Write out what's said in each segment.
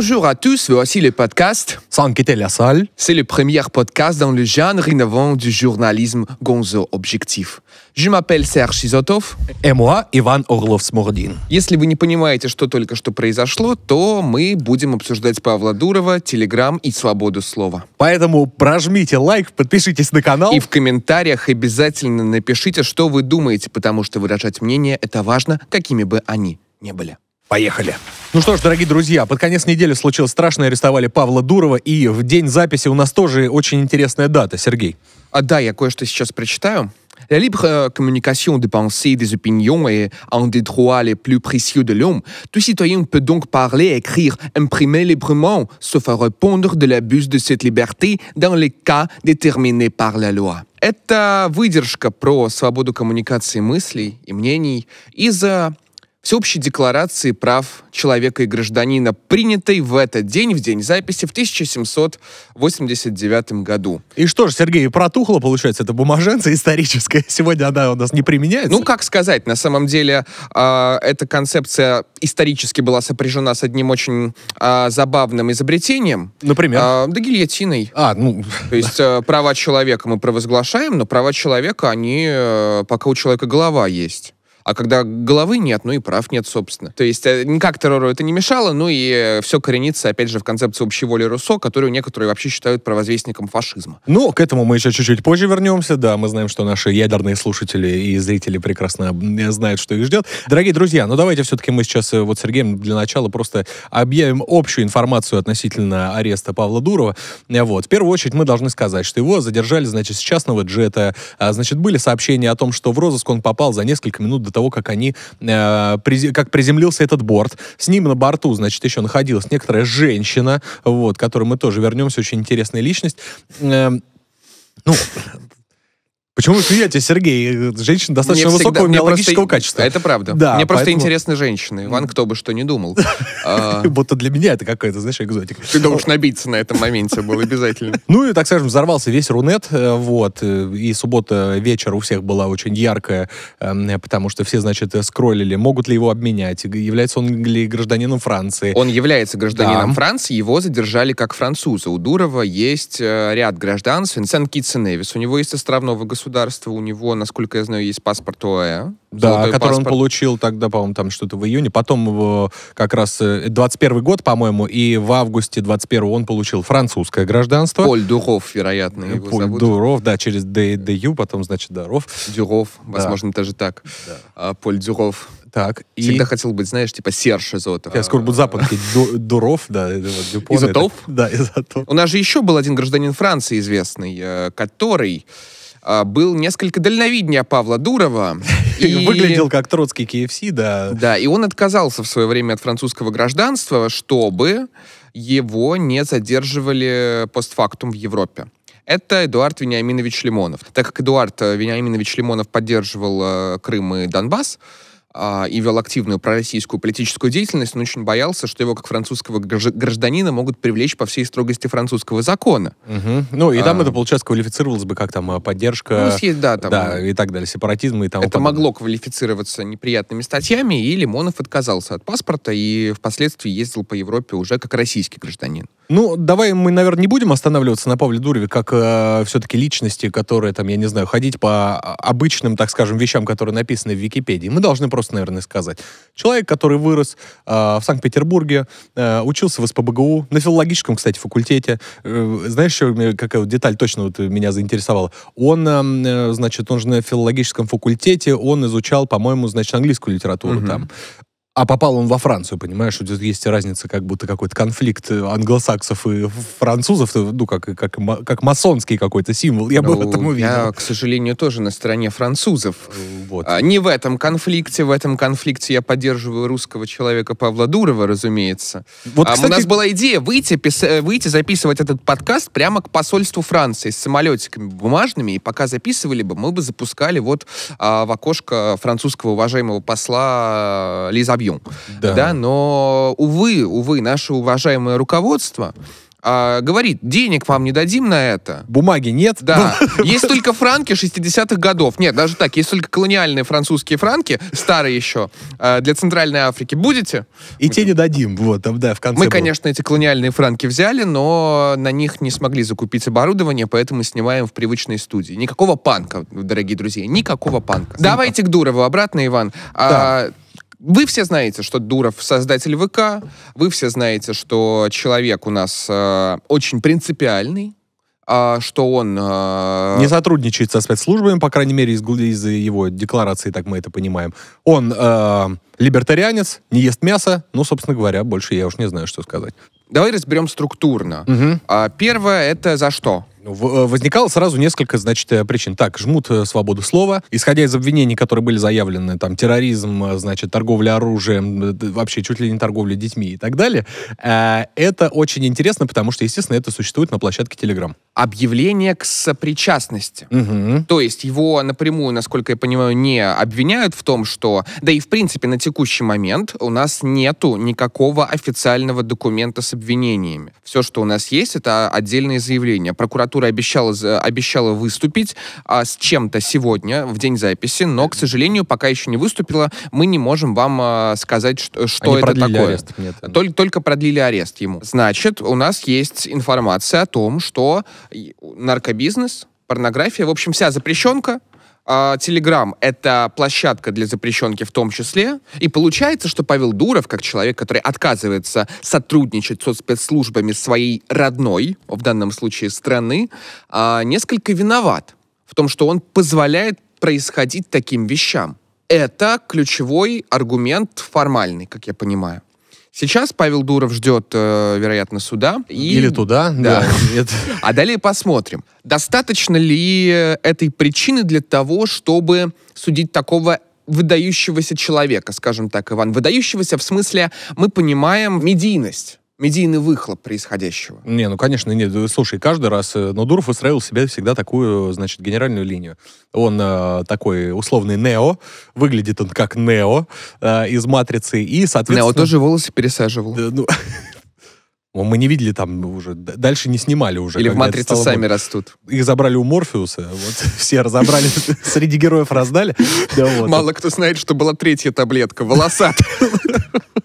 Bonjour à tous, voici le podcast Sans quitter la salle. C'est le premier podcast dans le genre innovant du journalisme Gonzo Objectif. Je m'appelle Серж Изотов. И moi, Иван Орлов-Смурдин. Если вы не понимаете, что только что произошло, то мы будем обсуждать Павла Дурова, Телеграм и свободу слова. Поэтому прожмите лайк, подпишитесь на канал. И в комментариях обязательно напишите, что вы думаете, потому что выражать мнение — это важно, какими бы они ни были. Поехали. Ну что ж, дорогие друзья, под конец недели случилось страшное, арестовали Павла Дурова, и в день записи у нас тоже очень интересная дата, Сергей. А, да, я кое-что сейчас прочитаю. La libre euh, communication des pensées, des opinions est un des droits les plus précieux de l'homme. Tout citoyen peut donc parler, écrire, imprimer librement, sauf à répondre de l'abus de cette liberté dans les cas déterminés par la loi. Это выдержка про свободу коммуникации мыслей и мнений из а, Всеобщей декларации прав человека и гражданина, принятой в этот день, в день записи, в 1789 году. И что же, Сергей, протухла, получается, эта бумаженца историческая. Сегодня она у нас не применяется. Ну, как сказать, на самом деле э, эта концепция исторически была сопряжена с одним очень э, забавным изобретением. Например? Э, да гильотиной. А, ну... То есть э, права человека мы провозглашаем, но права человека, они э, пока у человека голова есть. А когда головы нет, ну и прав нет, собственно. То есть э, никак террору это не мешало, ну и э, все коренится, опять же, в концепции общей воли Руссо, которую некоторые вообще считают провозвестником фашизма. Ну, к этому мы еще чуть-чуть позже вернемся. Да, мы знаем, что наши ядерные слушатели и зрители прекрасно знают, что их ждет. Дорогие друзья, ну давайте все-таки мы сейчас э, вот Сергеем для начала просто объявим общую информацию относительно ареста Павла Дурова. Вот. В первую очередь мы должны сказать, что его задержали, значит, с частного джета. А, значит, были сообщения о том, что в розыск он попал за несколько минут до того, того, как они, э, как приземлился этот борт. С ним на борту, значит, еще находилась некоторая женщина, вот, к которой мы тоже вернемся, очень интересная личность. Эм, ну, Почему вы смеетесь, Сергей? Женщина достаточно всегда, высокого биологического просто, качества. Это правда. Да, мне поэтому... просто интересны женщины. Иван кто бы что ни думал. А, Будто для меня это какая-то, знаешь, экзотика. Ты должен набиться на этом моменте, был обязательно. Ну и, так скажем, взорвался весь Рунет, э, вот. И суббота вечер у всех была очень яркая, эм, потому что все, значит, скроллили, могут ли его обменять, является он ли гражданином Франции. Он является гражданином Франции, его задержали как француза. У Дурова есть э, ряд гражданств. Винсент Китсеневис, у него есть островного государства государства, у него, насколько я знаю, есть паспорт ОАЭ. Да, который паспорт. он получил тогда, по-моему, там что-то в июне. Потом как раз 21 э, год, по-моему, и в августе 21 он получил французское гражданство. Поль Дуров, вероятно, э, его Поль зовут. Дуров, да, через ДЮ, потом, значит, Дуров. Дюров, возможно, да. так. Да. А, Поль Дюров. Так. И... Всегда хотел быть, знаешь, типа Серж Изотов. Я скоро буду западки. Дуров, да. Изотов? Да, Изотов. У нас же еще был один гражданин Франции известный, э, который а, был несколько дальновиднее Павла Дурова. И... Выглядел как Троцкий КФС, да. Да, и он отказался в свое время от французского гражданства, чтобы его не задерживали постфактум в Европе это Эдуард Вениаминович Лимонов. Так как Эдуард э, Вениаминович Лимонов поддерживал э, Крым и Донбасс, а, и вел активную пророссийскую политическую деятельность, он очень боялся, что его как французского гражданина могут привлечь по всей строгости французского закона. Угу. Ну и там а, это, получается, квалифицировалось бы как там э, поддержка... Ну, съезд, да, там, да, и так далее, сепаратизм и там. Это подобное. могло квалифицироваться неприятными статьями, и Лимонов отказался от паспорта и впоследствии ездил по Европе уже как российский гражданин. Ну, давай мы, наверное, не будем останавливаться на Павле Дуреве как э, все-таки личности, которые там, я не знаю, ходить по а, обычным, так скажем, вещам, которые написаны в Википедии. Мы должны просто, наверное, сказать. Человек, который вырос э, в Санкт-Петербурге, э, учился в СПБГУ, на филологическом, кстати, факультете. Э, знаешь, еще какая вот деталь точно вот меня заинтересовала? Он, а, э, значит, он же на филологическом факультете, он изучал, по-моему, значит, английскую литературу угу. там а попал он во Францию, понимаешь? Тут есть разница, как будто какой-то конфликт э, англосаксов и французов, ну, как, как, как масонский какой-то символ, я ну, бы в ну, этом увидел. Я, к сожалению, тоже на стороне французов. Вот. А, не в этом конфликте, в этом конфликте я поддерживаю русского человека Павла Дурова, разумеется. Вот, а, У нас была идея выйти, пис... Э, выйти записывать этот подкаст прямо к посольству Франции с самолетиками бумажными, и пока записывали бы, мы бы запускали вот а, в окошко французского уважаемого посла э, Лизабью интервью. Да. да, но, увы, увы, наше уважаемое руководство а, говорит, денег вам не дадим на это. Бумаги нет? Да. Ну, есть только франки 60-х годов. Нет, даже так, есть только колониальные французские франки, старые еще, а, для Центральной Африки. Будете? И те не дадим, вот, там, да, в конце. Мы, было. конечно, эти колониальные франки взяли, но на них не смогли закупить оборудование, поэтому снимаем в привычной студии. Никакого панка, дорогие друзья, никакого панка. Давайте к Дурову обратно, Иван. А, да. А, вы все знаете, что Дуров создатель ВК, вы все знаете, что человек у нас э, очень принципиальный, э, что он... Э... Не сотрудничает со спецслужбами, по крайней мере, из, из его декларации, так мы это понимаем. Он э, либертарианец, не ест мясо, ну, собственно говоря, больше я уж не знаю, что сказать. Давай разберем структурно. Угу. Первое — это за что? Э, возникало сразу несколько, значит, э, причин. Так, жмут э, свободу слова. Исходя из обвинений, которые были заявлены, там, терроризм, значит, торговля оружием, вообще чуть ли не торговля детьми и так далее, это очень интересно, потому что, естественно, это существует на площадке Telegram. Объявление к сопричастности. Угу. То есть его напрямую, насколько я понимаю, не обвиняют в том, что... Да и, в принципе, на текущий момент у нас нету никакого официального документа с обвинениями. Все, что у нас есть, это отдельные заявления. Прокуратура прокуратура обещала, обещала выступить а, с чем-то сегодня, в день записи, но, к сожалению, пока еще не выступила, мы не можем вам а, сказать, что, что Они это такое. Арест, нет. Только, только продлили арест ему. Значит, у нас есть информация о том, что наркобизнес, порнография, в общем, вся запрещенка, Телеграм — это площадка для запрещенки в том числе. И получается, что Павел Дуров, как человек, который отказывается сотрудничать со спецслужбами своей родной, в данном случае страны, а, несколько виноват в том, что он позволяет происходить таким вещам. Это ключевой аргумент формальный, как я понимаю. Сейчас Павел Дуров ждет, э, вероятно, суда. И... Или туда, да. да. А далее посмотрим. Достаточно ли э, этой причины для того, чтобы судить такого выдающегося человека, скажем так, Иван. Выдающегося в смысле мы понимаем медийность медийный выхлоп происходящего. Не, ну, конечно, нет. Слушай, каждый раз э, но Дуров выстраивал себе всегда такую, значит, генеральную линию. Он э, такой условный Нео, выглядит он как Нео э, из «Матрицы», и, соответственно... Нео тоже волосы пересаживал. Э, ну, Мы не видели там уже, дальше не снимали уже. Или в «Матрице» стало... сами растут. Их забрали у Морфеуса, вот все разобрали, среди героев раздали. Мало кто знает, что была третья таблетка, волосатая.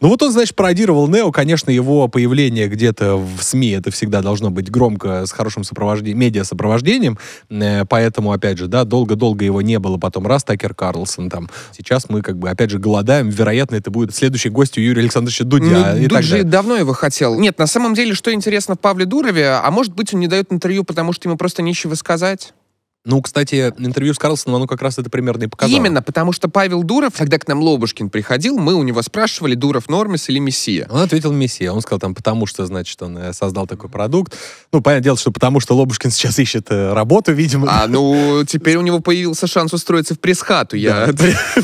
Ну вот он, значит, пародировал Нео. Конечно, его появление где-то в СМИ, это всегда должно быть громко, с хорошим сопровождением, медиа-сопровождением. Э, поэтому, опять же, да, долго-долго его не было. Потом раз Такер Карлсон там. Сейчас мы, как бы, опять же, голодаем. Вероятно, это будет следующий гость у Юрия Александровича Дудя. Ну, Дуджи давно его хотел. Нет, на самом самом деле, что интересно в Павле Дурове, а может быть, он не дает интервью, потому что ему просто нечего сказать? Ну, кстати, интервью с Карлсоном, оно как раз это примерно и показало. Именно, потому что Павел Дуров, когда к нам Лобушкин приходил, мы у него спрашивали, Дуров Нормис или Мессия. Он ответил Мессия. Он сказал там, потому что, значит, он э, создал такой продукт. Ну, понятное дело, что потому что Лобушкин сейчас ищет э, работу, видимо. А, ну, теперь у него появился шанс устроиться в пресс-хату. Я...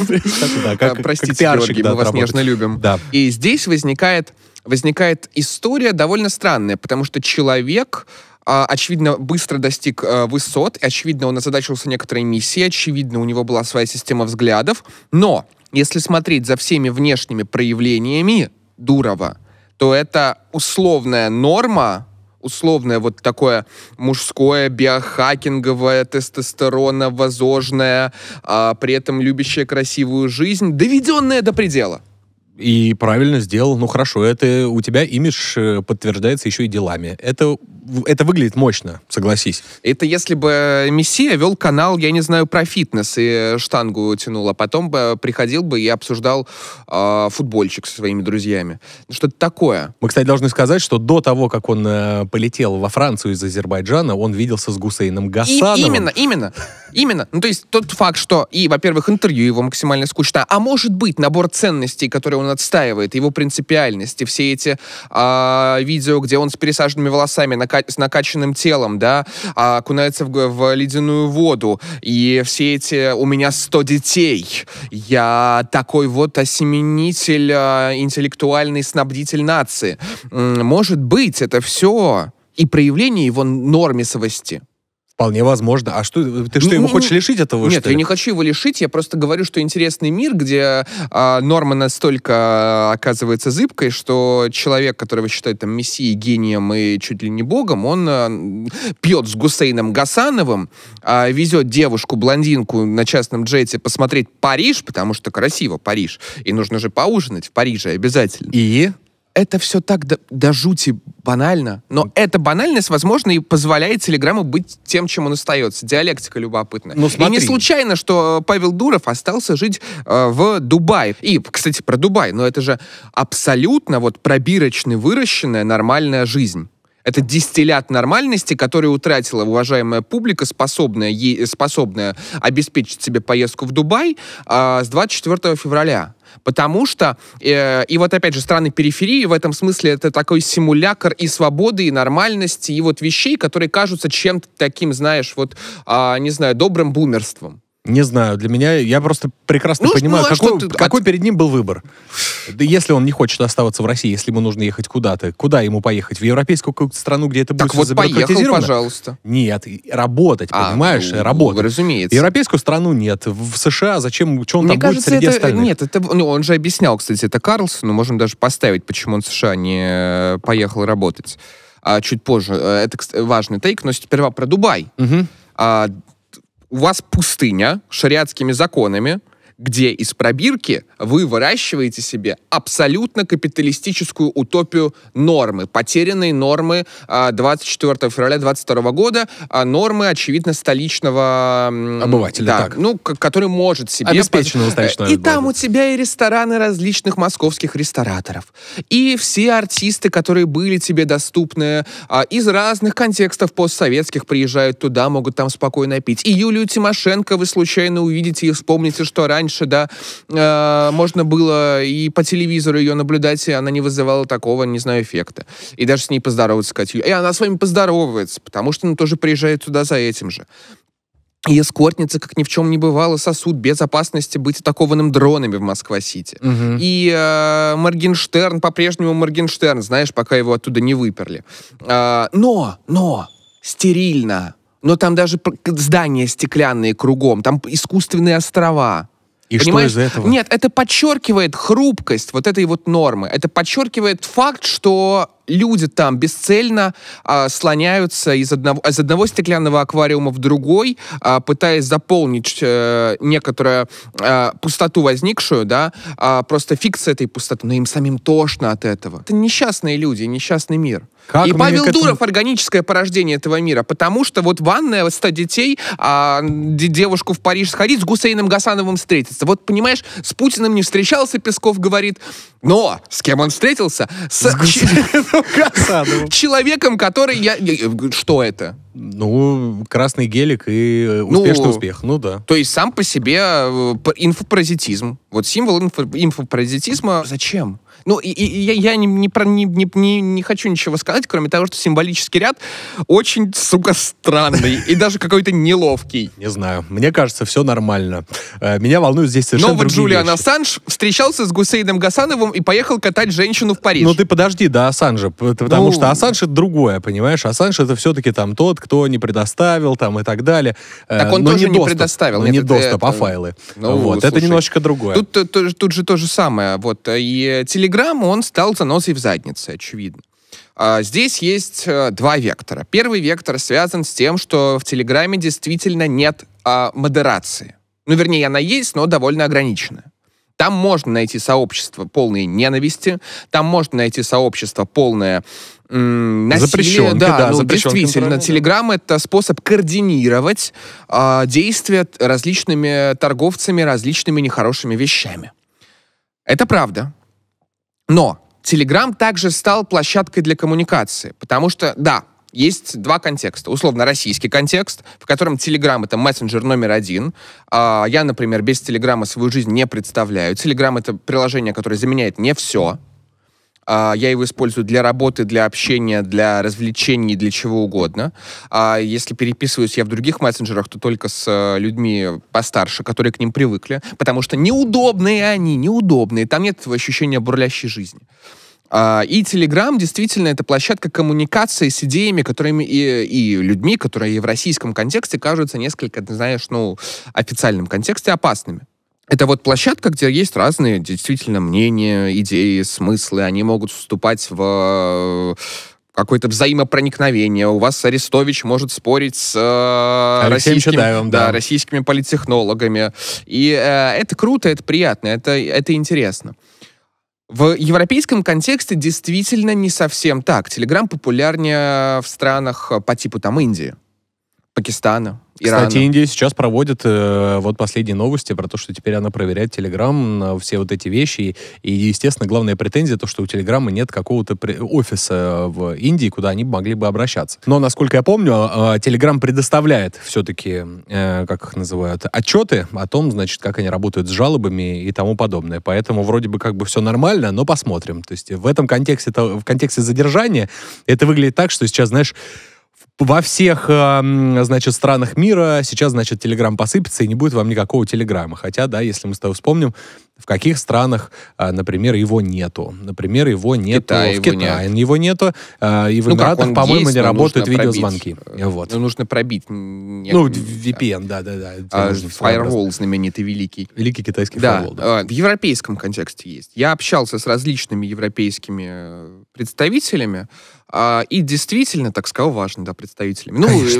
Простите, Георгий, мы вас нежно любим. И здесь возникает возникает история довольно странная, потому что человек а, очевидно, быстро достиг э, высот, очевидно, он озадачивался некоторой миссией, очевидно, у него была своя система взглядов. Но если смотреть за всеми внешними проявлениями Дурова, то это условная норма, условное вот такое мужское, биохакинговое, тестостероновозожное, а при этом любящее красивую жизнь, доведенное до предела. И правильно сделал, ну хорошо, это у тебя имидж э, подтверждается еще и делами. Это, это выглядит мощно, согласись. Это если бы Мессия вел канал, я не знаю, про фитнес и штангу тянул, а потом бы приходил бы и обсуждал э, футбольчик со своими друзьями. Что-то такое. Мы, кстати, должны сказать, что до того, как он э, полетел во Францию из Азербайджана, он виделся с Гусейном Гасановым. И, именно, именно, именно. Ну то есть тот факт, что и, во-первых, интервью его максимально скучно, а может быть набор ценностей, которые он он отстаивает, его принципиальность и все эти а, видео, где он с пересаженными волосами, нака с накачанным телом, да, а, окунается в, в ледяную воду, и все эти «у меня 100 детей», я такой вот осеменитель, а, интеллектуальный снабдитель нации. Может быть, это все и проявление его нормисовости – Вполне возможно. А что ты что, ему м-м-м. хочешь лишить этого? Нет, я не хочу его лишить. Я просто говорю, что интересный мир, где а, норма настолько а, оказывается зыбкой, что человек, которого считают там мессией, гением и чуть ли не богом, он а, пьет с Гусейном Гасановым, а, везет девушку блондинку на частном джете посмотреть Париж, потому что красиво Париж, и нужно же поужинать в Париже обязательно. И это все так до, до жути банально, но эта банальность, возможно, и позволяет Телеграму быть тем, чем он остается. Диалектика любопытная. Ну, И не случайно, что э, Павел Дуров остался жить э, в Дубае. И, кстати, про Дубай, но это же абсолютно вот пробирочно выращенная нормальная жизнь. Это дистиллят нормальности, который утратила уважаемая публика, способная, способная обеспечить себе поездку в Дубай э, с 24 февраля. Потому что, э, и вот опять же, страны периферии в этом смысле это такой симулятор и свободы, и нормальности, и вот вещей, которые кажутся чем-то таким, знаешь, вот, э, не знаю, добрым бумерством. Не знаю, для меня, я просто прекрасно ну, понимаю, ну, а какой, ты, какой перед ним был выбор. Если он не хочет оставаться в России, если ему нужно ехать куда-то, куда ему поехать? В европейскую какую-то страну, где это так будет вот поехал, пожалуйста. Нет, работать, а, понимаешь, ну, работать. Разумеется. Европейскую страну нет, в США зачем, что он Мне там кажется, будет среди это, остальных? Нет, это, ну, он же объяснял, кстати, это Карлсон, но можем даже поставить, почему он в США не э, поехал работать. А, чуть позже, э, это важный тейк, но сперва про Дубай. Угу. А, у вас пустыня шариатскими законами, где из пробирки вы выращиваете себе абсолютно капиталистическую утопию нормы, потерянные нормы 24 а, февраля 22 года, а, нормы, очевидно, столичного... Обывателя, да, так. Ну, который может себе... Обеспеченного столичного И там у тебя и рестораны различных московских рестораторов, и все артисты, которые были тебе доступны, а, из разных контекстов постсоветских приезжают туда, могут там спокойно пить. И Юлию Тимошенко вы случайно увидите и вспомните, что раньше раньше, да, э, можно было и по телевизору ее наблюдать, и она не вызывала такого, не знаю, эффекта. И даже с ней поздороваться Катю. И она с вами поздоровается, потому что она тоже приезжает туда за этим же. И эскортницы, как ни в чем не бывало, сосуд безопасности быть атакованным дронами в Москва-Сити. Угу. И э, Моргенштерн, по-прежнему Моргенштерн, знаешь, пока его оттуда не выперли. Э, но, но, стерильно. Но там даже здания стеклянные кругом, там искусственные острова. И Понимаешь? что из этого? Нет, это подчеркивает хрупкость вот этой вот нормы. Это подчеркивает факт, что люди там бесцельно а, слоняются из одного, из одного стеклянного аквариума в другой, а, пытаясь заполнить а, некоторую а, пустоту возникшую, да, а, просто фикция этой пустоты, но им самим тошно от этого. Это несчастные люди, несчастный мир. Как и Павел этому... Дуров органическое порождение этого мира, потому что вот ванная, вот 100 детей, а, девушку в Париж сходить, с Гусейном Гасановым встретиться. Вот понимаешь, с Путиным не встречался, Песков говорит, но с кем он встретился? С, с Гусейном. Человеком, который я... Что это? Ну, красный гелик и э, ну, успешный ну, успех, ну да. То есть сам по себе э, инфопаразитизм. Вот символ инфо инфопаразитизма зачем? Ну, и, и я, я не, не, про, не, не, не хочу ничего сказать, кроме того, что символический ряд очень, сука, странный и даже какой-то неловкий. Не знаю. Мне кажется, все нормально. Э, меня волнует здесь совершенно Но вот Джулиан Ассанж встречался с Гусейном Гасановым и поехал катать женщину в Париж. Ну, ты подожди да, Ассанжа, потому ну. что Ассанж — это другое, понимаешь? Ассанж — это все-таки там тот, кто не предоставил там и так далее. Э, так он тоже не, предоставил. Ну, не доступ, это... а э, файлы. Ну, вот, это немножечко другое. Тут, тут, тут же то же самое. Вот, и телеграм. Телеграм он стал заносой в заднице, очевидно. А, здесь есть э, два вектора. Первый вектор связан с тем, что в Телеграме действительно нет а, модерации. Ну, вернее, она есть, но довольно ограниченная. Там можно найти сообщество полное ненависти, там можно найти сообщество полное м, насилие. да, да ну, действительно. Да. Телеграм — это способ координировать э, действия различными торговцами, различными нехорошими вещами. Это правда. Но Telegram также стал площадкой для коммуникации, потому что, да, есть два контекста. Условно, российский контекст, в котором Telegram — это мессенджер номер один. А, я, например, без Телеграма свою жизнь не представляю. Телеграм — это приложение, которое заменяет не все. А, я его использую для работы, для общения, для развлечений, для чего угодно. А если переписываюсь я в других мессенджерах, то только с э, людьми постарше, которые к ним привыкли, потому что неудобные они, неудобные. Там нет этого ощущения бурлящей жизни. А, и Telegram действительно это площадка коммуникации с идеями, которыми и, и людьми, которые в российском контексте кажутся несколько, ты знаешь, ну, официальном контексте опасными это вот площадка, где есть разные действительно мнения, идеи, смыслы. Они могут вступать в э, какое-то взаимопроникновение. У вас Арестович может спорить с э, российскими, Чадаевым, да. Да, российскими политтехнологами. И э, это круто, это приятно, это, это интересно. В европейском контексте действительно не совсем так. Телеграм популярнее в странах по типу там Индии. Пакистана, Ирана. Кстати, Индия сейчас проводит э, вот последние новости про то, что теперь она проверяет Телеграм на все вот эти вещи. И, и, естественно, главная претензия то, что у Телеграма нет какого-то офиса в Индии, куда они могли бы обращаться. Но, насколько я помню, э, а, Телеграм предоставляет все-таки, э, как их называют, отчеты о том, значит, как они работают с жалобами и тому подобное. Поэтому вроде бы как бы все нормально, но посмотрим. То есть в этом контексте, в контексте задержания это выглядит так, что сейчас, знаешь, во всех, эм, значит, странах мира сейчас, значит, Телеграм посыпется, и не будет вам никакого Телеграма. Хотя, да, если мы с тобой вспомним, в каких странах, э, например, его нету. Например, его нету Китай, в Китае, его, нет. его нету. Э, и в ну, Эмиратах, по-моему, не работают видеозвонки. Пробить. Э, вот. Ну, нужно пробить. Нет, ну, VPN, да-да-да. А, знаменитый, великий. Великий китайский да. фаервол. Да. В европейском контексте есть. Я общался с различными европейскими представителями, а, и действительно, так сказал, важно, да, представителями. Ну, Конечно, э,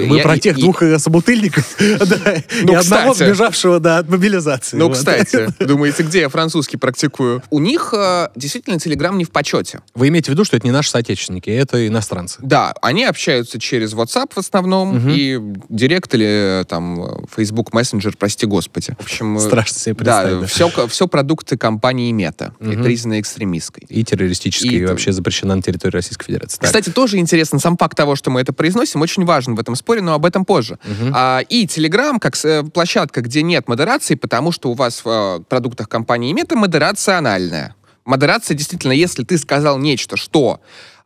да. Мы я, про тех и, двух и... Э, собутыльников да, ну, и кстати, одного сбежавшего да, от мобилизации. Ну, вот. кстати, думаете, где я французский практикую? У них э, действительно Телеграм не в почете. Вы имеете в виду, что это не наши соотечественники, это иностранцы? Да, они общаются через WhatsApp в основном угу. и Директ или э, там Facebook Messenger, прости господи. В общем, э, Страшно себе представить. Да, Все, все продукты компании Мета, угу. и экстремистской. И террористической, и, и вообще запрещена на территории Российской Российской Федерации. Так. Кстати, тоже интересно, сам факт того, что мы это произносим, очень важен в этом споре, но об этом позже. Угу. А, и Telegram как э, площадка, где нет модерации, потому что у вас в э, продуктах компании Мета модерация анальная. Модерация действительно, если ты сказал нечто, что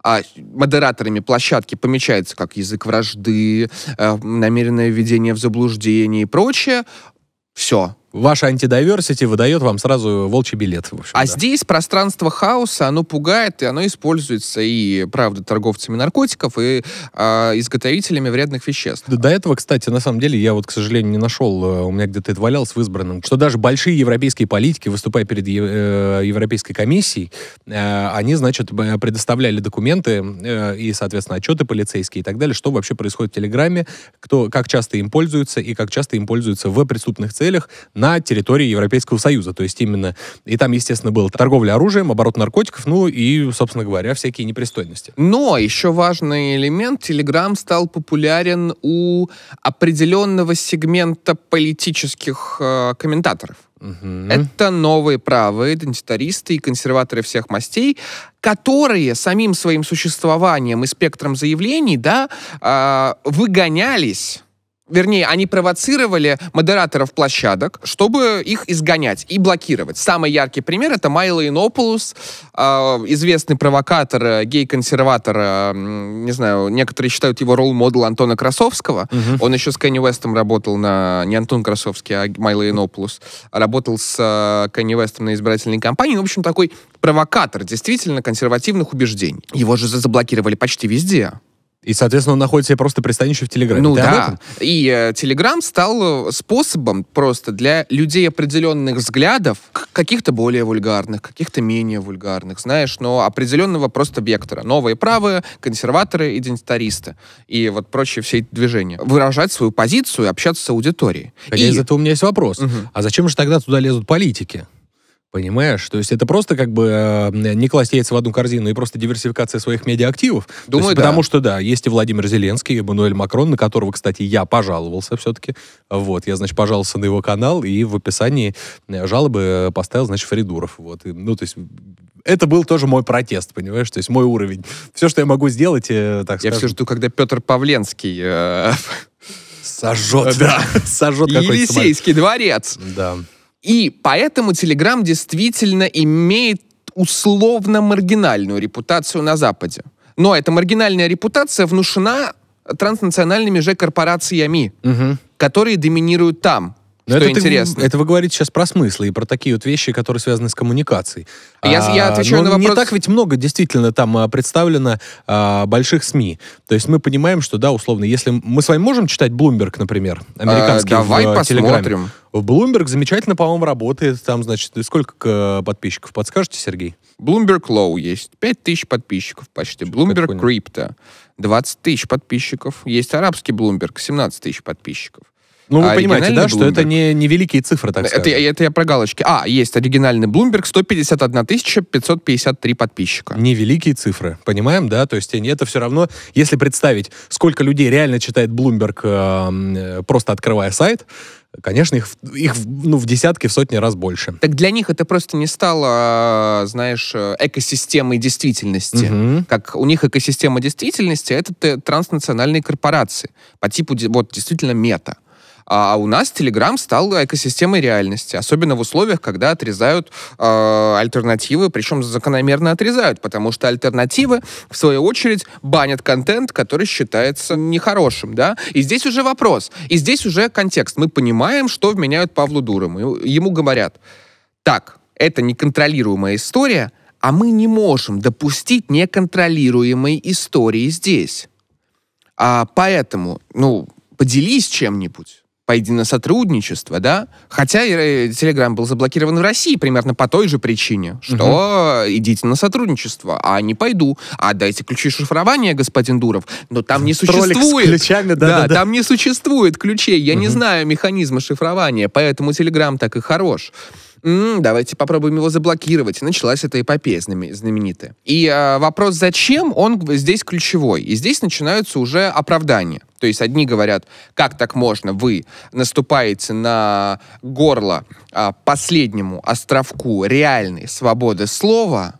а модераторами площадки помечается как язык вражды, э, намеренное введение в заблуждение и прочее, все, ваша антидайверсити выдает вам сразу волчий билет. В общем, а да. здесь пространство хаоса, оно пугает, и оно используется и, правда, торговцами наркотиков, и э, изготовителями вредных веществ. До, до этого, кстати, на самом деле, я вот, к сожалению, не нашел, э, у меня где-то это валялось в избранном, что даже большие европейские политики, выступая перед Ев э, Европейской комиссией, э, они, значит, предоставляли документы э, и, соответственно, отчеты полицейские и так далее, что вообще происходит в Телеграме, кто, как часто им пользуются и как часто им пользуются в преступных целях на на территории Европейского Союза. То есть именно... И там, естественно, была торговля оружием, оборот наркотиков, ну и, собственно говоря, всякие непристойности. Но еще важный элемент. Телеграм стал популярен у определенного сегмента политических э, комментаторов. Угу. Это новые правые, идентитаристы и консерваторы всех мастей, которые самим своим существованием и спектром заявлений да, э, выгонялись вернее, они провоцировали модераторов площадок, чтобы их изгонять и блокировать. Самый яркий пример — это Майло Инополус, э, а, известный провокатор, э, гей-консерватор, э, не знаю, некоторые считают его ролл-модел Антона Красовского. Угу. Он еще с Кенни Вестом работал на... Не Антон Красовский, а Майло Инополус. А работал с э, Кенни Вестом на избирательной кампании. Ну, в общем, такой провокатор действительно консервативных убеждений. Его же заблокировали почти везде. И, соответственно, он находит себе просто пристанище в Телеграме. Ну Ты да. И э, Телеграм стал э, способом просто для людей определенных взглядов, каких-то более вульгарных, каких-то менее вульгарных, знаешь, но определенного просто вектора. Новые правые, консерваторы, идентитаристы и вот прочие все эти движения. Выражать свою позицию, общаться с аудиторией. Хотя а и... из этого у меня есть вопрос. Угу. А зачем же тогда туда лезут политики? Понимаешь? То есть это просто как бы э, не класть яйца в одну корзину и просто диверсификация своих медиа-активов. Думаю, есть, да. Потому что, да, есть и Владимир Зеленский, и Эммануэль Макрон, на которого, кстати, я пожаловался все-таки. Вот, я, значит, пожаловался на его канал, и в описании э, жалобы э, поставил, значит, Фридуров. Вот, и, ну, то есть это был тоже мой протест, понимаешь? То есть мой уровень. Все, что я могу сделать, э, так Я все жду, когда Петр Павленский... Э... Сожжет. Да, сожжет какой-то Елисейский дворец. Да. И поэтому Telegram действительно имеет условно-маргинальную репутацию на Западе. Но эта маргинальная репутация внушена транснациональными же корпорациями, угу. которые доминируют там. Но ну, что это интересно. Ты, это вы говорите сейчас про смыслы и про такие вот вещи, которые связаны с коммуникацией. Я, а, я отвечаю ну, на вопрос. Не так ведь много действительно там а, представлено а, больших СМИ. То есть мы понимаем, что да, условно, если мы с вами можем читать Bloomberg, например, а, американский а, давай э, в, посмотрим. Телеграме. В Bloomberg замечательно, по-моему, работает. Там, значит, сколько э, подписчиков? Подскажете, Сергей? Bloomberg Low есть. 5 тысяч подписчиков почти. Что Bloomberg Crypto. 20 тысяч подписчиков. Есть арабский Bloomberg, 17 тысяч подписчиков. Ну, вы а понимаете, да, что это не, не великие цифры, так это, скажем. Это я про галочки. А, есть оригинальный Bloomberg, 151 553 подписчика. Невеликие цифры, понимаем, да? То есть это все равно, если представить, сколько людей реально читает Bloomberg, эм, э, просто открывая сайт, конечно, их, их ну, в десятки, в сотни раз больше. Так для них это просто не стало, э, знаешь, э, экосистемой действительности. Угу. Как у них экосистема действительности — это транснациональные корпорации по типу вот действительно мета. А, а у нас Telegram стал экосистемой реальности, особенно в условиях, когда отрезают э, альтернативы, причем закономерно отрезают, потому что альтернативы, в свою очередь, банят контент, который считается нехорошим, да? И здесь уже вопрос, и здесь уже контекст. Мы понимаем, что вменяют Павлу Дурому. Ему говорят, так, это неконтролируемая история, а мы не можем допустить неконтролируемой истории здесь. А поэтому, ну, поделись чем-нибудь пойди на сотрудничество, да? Хотя э, Telegram был заблокирован в России примерно по той же причине, что угу. идите на сотрудничество, а не пойду, а дайте ключи шифрования, господин Дуров. Но там не Троллик существует. ключами, да, да, да, да. Там не существует ключей. Я угу. не знаю механизма шифрования, поэтому Telegram так и хорош. «М -м, давайте попробуем его заблокировать. Началась эта эпопея знаменитая. И э, вопрос «зачем?» он здесь ключевой. И здесь начинаются уже оправдания. То есть одни говорят, как так можно, вы наступаете на горло а, последнему островку реальной свободы слова,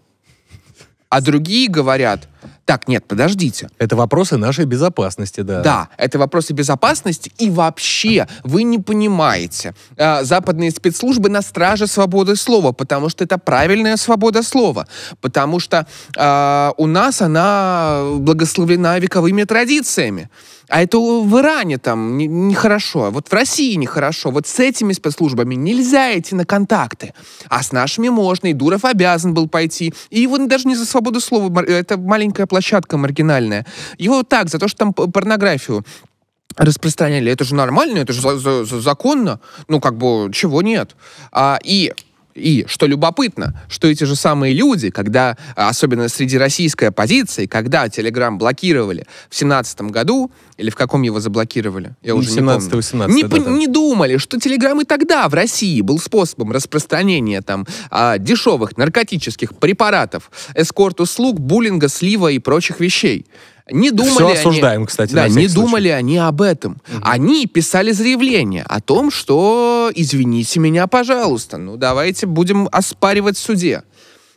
а другие говорят, так, нет, подождите. Это вопросы нашей безопасности, да. Да, это вопросы безопасности, и вообще вы не понимаете. А, западные спецслужбы на страже свободы слова, потому что это правильная свобода слова, потому что э, у нас она благословлена вековыми традициями. А это в Иране там нехорошо, не а вот в России нехорошо, вот с этими спецслужбами нельзя идти на контакты. А с нашими можно, и Дуров обязан был пойти. И его даже не за свободу слова, это маленькая площадка маргинальная. Его так, за то, что там порнографию распространяли. Это же нормально, это же за, за, законно. Ну, как бы, чего нет. А, и и, что любопытно, что эти же самые люди, когда, особенно среди российской оппозиции, когда Телеграм блокировали в семнадцатом году, или в каком его заблокировали, я уже 17 не помню. не, да, да. не думали, что Телеграм и тогда в России был способом распространения там а, дешевых наркотических препаратов, эскорт-услуг, буллинга, слива и прочих вещей. Не думали Все осуждаем, они, кстати, да, не случай. думали они об этом. Угу. Они писали заявление о том, что извините меня, пожалуйста, ну давайте будем оспаривать в суде.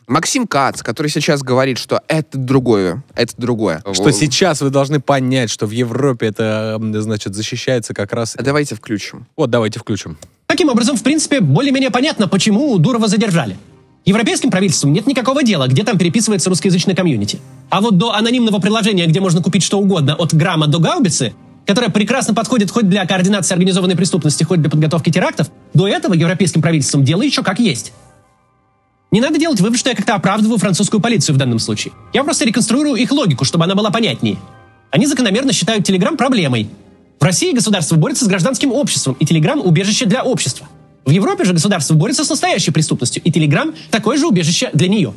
Максим Кац, который сейчас говорит, что это другое, это другое. Что сейчас вы должны понять, что в Европе это, значит, защищается как раз... А давайте включим. Вот, давайте включим. Таким образом, в принципе, более-менее понятно, почему Дурова задержали. Европейским правительствам нет никакого дела, где там переписывается русскоязычный комьюнити. А вот до анонимного приложения, где можно купить что угодно от грамма до гаубицы, которая прекрасно подходит хоть для координации организованной преступности, хоть для подготовки терактов, до этого европейским правительствам дело еще как есть. Не надо делать вывод, что я как-то оправдываю французскую полицию в данном случае. Я просто реконструирую их логику, чтобы она была понятнее. Они закономерно считают Телеграм проблемой. В России государство борется с гражданским обществом, и Телеграм – убежище для общества – в Европе же государство борется с настоящей преступностью, и Телеграм такое же убежище для нее.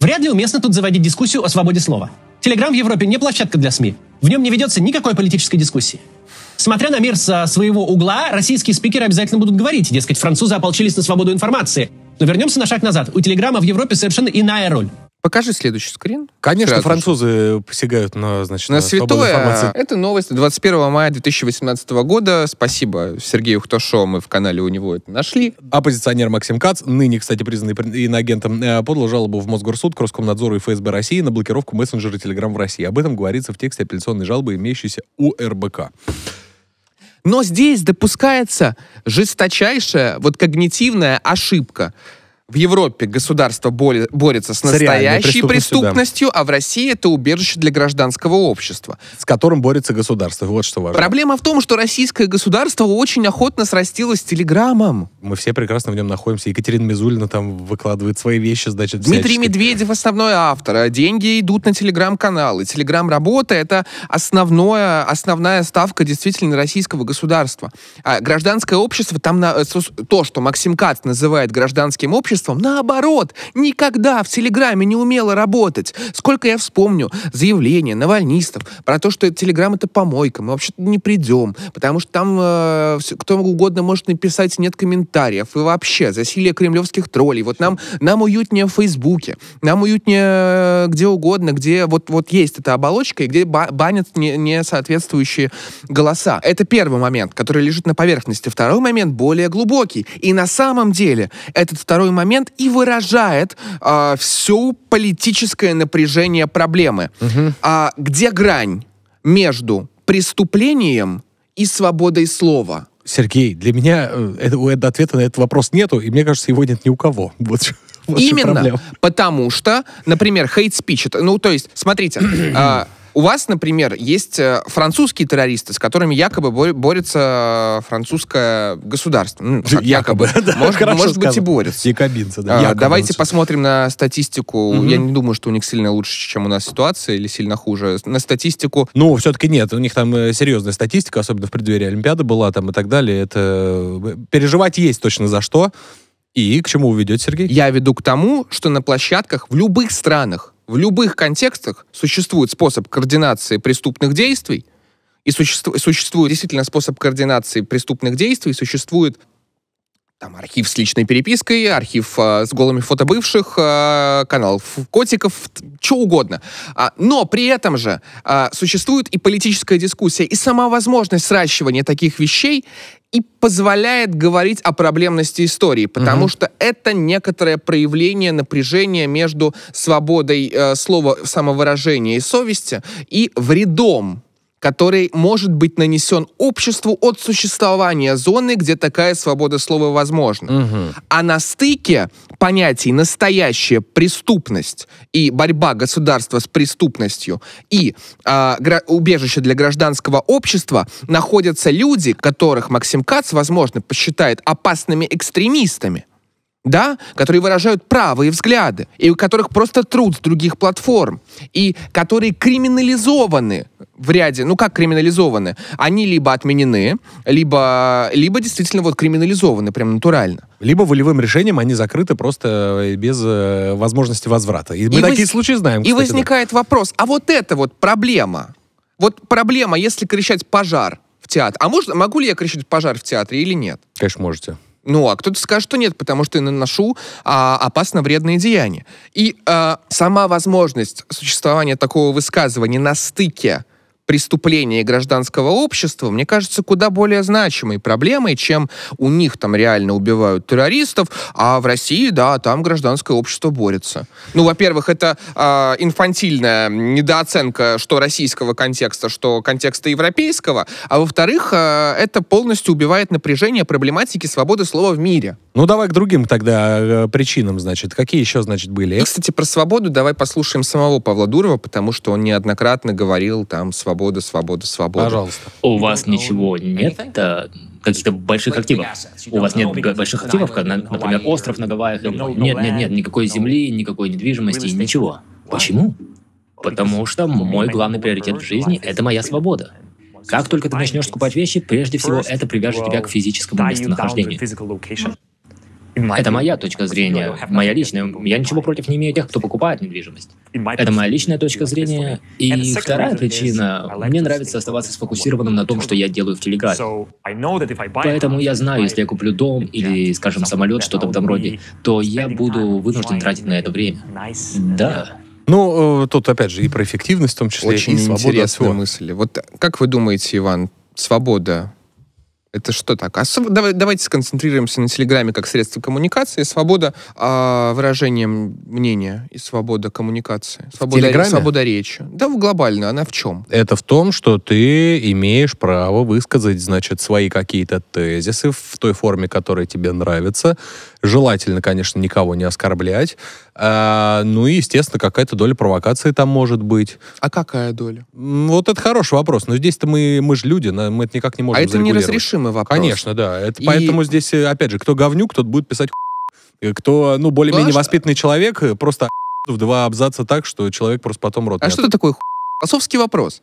Вряд ли уместно тут заводить дискуссию о свободе слова. Телеграм в Европе не площадка для СМИ. В нем не ведется никакой политической дискуссии. Смотря на мир со своего угла, российские спикеры обязательно будут говорить, дескать, французы ополчились на свободу информации. Но вернемся на шаг назад. У Телеграма в Европе совершенно иная роль. Покажи следующий скрин. Конечно, Сразу французы же. посягают на, значит, на, на святое. Это новость 21 мая 2018 года. Спасибо Сергею Хтошо, мы в канале у него это нашли. Оппозиционер Максим Кац, ныне, кстати, признанный иноагентом, э, подал жалобу в Мосгорсуд к Роскомнадзору и ФСБ России на блокировку мессенджера Телеграм в России. Об этом говорится в тексте апелляционной жалобы, имеющейся у РБК. Но здесь допускается жесточайшая вот когнитивная ошибка – в Европе государство борется с настоящей с преступностью, да. а в России это убежище для гражданского общества. С которым борется государство, вот что важно. Проблема в том, что российское государство очень охотно срастилось с Телеграмом. Мы все прекрасно в нем находимся. Екатерина Мизулина там выкладывает свои вещи, значит, Дмитрий всячески. Медведев основной автор. Деньги идут на Телеграм-каналы. Телеграм-работа — это основное, основная ставка действительно российского государства. А гражданское общество, там на, э, то, что Максим Кац называет гражданским обществом, правительством. Наоборот, никогда в Телеграме не умела работать. Сколько я вспомню заявления навальнистов про то, что Телеграм — это помойка, мы вообще-то не придем, потому что там э, кто угодно может написать «нет комментариев» и вообще засилие кремлевских троллей. Вот нам, нам уютнее в Фейсбуке, нам уютнее э, где угодно, где вот, вот есть эта оболочка и где банят не, не соответствующие голоса. Это первый момент, который лежит на поверхности. Второй момент более глубокий. И на самом деле этот второй момент момент и выражает э, а, все политическое напряжение проблемы. Угу. А, где грань между преступлением и свободой слова? Сергей, для меня э, это, ответа на этот вопрос нету, и мне кажется, его нет ни у кого. Вот. Именно, проблема. потому что, например, хейт-спич, ну, то есть, смотрите, э, У вас, например, есть э, французские террористы, с которыми якобы борется э, французское государство. Ну, якобы. якобы. Да, может может быть и борется. Якобинцы, да. А, якобы давайте лучше. посмотрим на статистику. Угу. Я не думаю, что у них сильно лучше, чем у нас ситуация, или сильно хуже. На статистику... Ну, все-таки нет. У них там э, серьезная статистика, особенно в преддверии Олимпиады была там и так далее. Это... Переживать есть точно за что. И к чему уведет ведете, Сергей? Я веду к тому, что на площадках в любых странах в любых контекстах существует способ координации преступных действий, и существует, существует действительно способ координации преступных действий, существует там архив с личной перепиской, архив э, с голыми фото бывших, э, канал котиков, что угодно. А, но при этом же э, существует и политическая дискуссия, и сама возможность сращивания таких вещей и позволяет говорить о проблемности истории, потому угу. что это некоторое проявление напряжения между свободой э, слова самовыражения и совести и вредом который может быть нанесен обществу от существования зоны, где такая свобода слова возможна. Угу. А на стыке понятий настоящая преступность и борьба государства с преступностью и э, убежище для гражданского общества находятся люди, которых Максим Кац, возможно, посчитает опасными экстремистами да, которые выражают правые взгляды, и у которых просто труд с других платформ, и которые криминализованы в ряде, ну как криминализованы, они либо отменены, либо, либо действительно вот криминализованы прям натурально. Либо волевым решением они закрыты просто э, без э, возможности возврата. И, и мы и такие случаи знаем. Кстати, и возникает да. вопрос, а вот это вот проблема, вот проблема, если кричать пожар в театр, а может, могу ли я кричать пожар в театре или нет? Конечно, можете. Ну, а кто-то скажет, что нет, потому что я наношу а, опасно вредные деяния. И а, сама возможность существования такого высказывания на стыке преступления гражданского общества, мне кажется, куда более значимой проблемой, чем у них там реально убивают террористов, а в России, да, там гражданское общество борется. Ну, во-первых, это э, инфантильная недооценка что российского контекста, что контекста европейского, а во-вторых, э, это полностью убивает напряжение проблематики свободы слова в мире. Ну, давай к другим тогда а, причинам, значит. Какие еще, значит, были? И, кстати, про свободу давай послушаем самого Павла Дурова, потому что он неоднократно говорил там свободу свобода, свобода, свобода. Пожалуйста. У вас ничего нет э, каких-то больших активов. У вас нет больших активов, например, остров на Гавайях. Нет, нет, нет, никакой земли, никакой недвижимости, ничего. Почему? Потому что мой главный приоритет в жизни — это моя свобода. Как только ты начнешь скупать вещи, прежде всего это привяжет тебя к физическому местонахождению. Это моя точка зрения, моя личная. Я ничего против не имею тех, кто покупает недвижимость. Это моя личная точка зрения. И вторая причина, мне нравится оставаться сфокусированным на том, что я делаю в Телеграме. Поэтому я знаю, если я куплю дом или, скажем, самолет, что-то в этом роде, то я буду вынужден тратить на это время. Да. Ну, э, тут, опять же, и про эффективность в том числе, Очень и свободу интересная мысль. Вот как вы думаете, Иван, свобода это что так? А св... давайте сконцентрируемся на Телеграме как средство коммуникации. Свобода а, выражением мнения и свобода коммуникации. Свобода, в Телеграме? свобода речи. Да, глобально. Она в чем? Это в том, что ты имеешь право высказать, значит, свои какие-то тезисы в той форме, которая тебе нравится, Желательно, конечно, никого не оскорблять. А, ну и, естественно, какая-то доля провокации там может быть. А какая доля? Вот это хороший вопрос. Но здесь-то мы, мы же люди, мы это никак не можем А это неразрешимый вопрос. Конечно, да. Это, и... Поэтому здесь, э, опять же, кто говнюк, тот будет писать э, кто, ну, более-менее ну, воспитанный человек, э, просто в два абзаца так, что человек просто потом рот А нет. что это такое ху... Философский вопрос.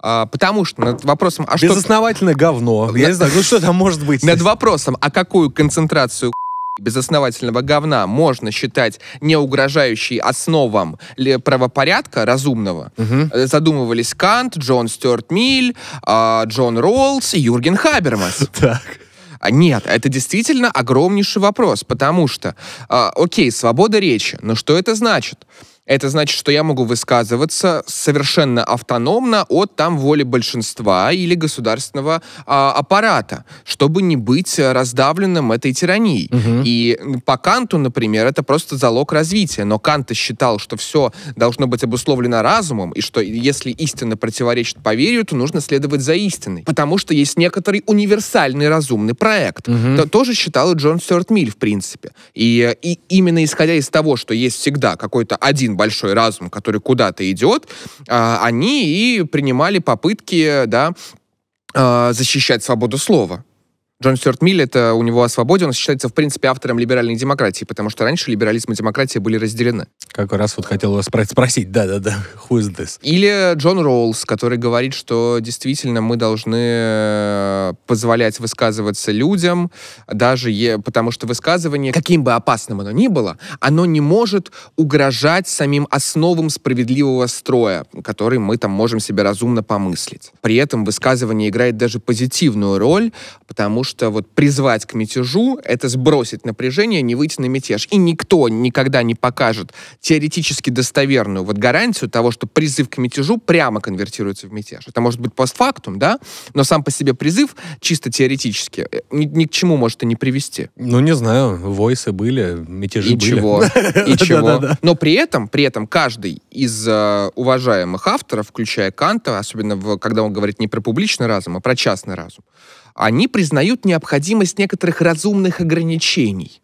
А, потому что над вопросом... А Безосновательное что... говно. Я не знаю, ну что там может быть? Над вопросом, а какую концентрацию безосновательного говна можно считать не угрожающей основам правопорядка разумного, угу. задумывались Кант, Джон Стюарт Миль, а, Джон Роллс и Юрген Хабермас. Так. А, нет, это действительно огромнейший вопрос, потому что, а, окей, свобода речи, но что это значит? Это значит, что я могу высказываться совершенно автономно от там воли большинства или государственного а, аппарата, чтобы не быть раздавленным этой тиранией. Угу. И по Канту, например, это просто залог развития. Но Кант считал, что все должно быть обусловлено разумом, и что если истина противоречит поверью, то нужно следовать за истиной. Потому что есть некоторый универсальный разумный проект. Угу. Это тоже считал Джон Стюарт Миль, в принципе. И, и именно исходя из того, что есть всегда какой-то один один большой разум, который куда-то идет, а, они и принимали попытки, да, а, защищать свободу слова. Джон Стюарт Милл, это у него о свободе, он считается, в принципе, автором либеральной демократии, потому что раньше либерализм и демократия были разделены. Как раз вот хотел вас спросить, да-да-да, who is this? Или Джон Роулс, который говорит, что действительно мы должны э, позволять высказываться людям, даже е... потому что высказывание, каким бы опасным оно ни было, оно не может угрожать самим основам справедливого строя, который мы там можем себе разумно помыслить. При этом высказывание играет даже позитивную роль, потому что вот призвать к мятежу — это сбросить напряжение, не выйти на мятеж. И никто никогда не покажет теоретически достоверную вот гарантию того, что призыв к мятежу прямо конвертируется в мятеж. Это может быть постфактум, да, но сам по себе призыв чисто теоретически э, ни, ни к чему может и не привести. Ну, не знаю, войсы были, мятежи и были. Чего? И чего? Но при этом, при этом каждый из э, уважаемых авторов, включая Канта, особенно когда он говорит не про публичный разум, а про частный разум, они признают необходимость некоторых разумных ограничений.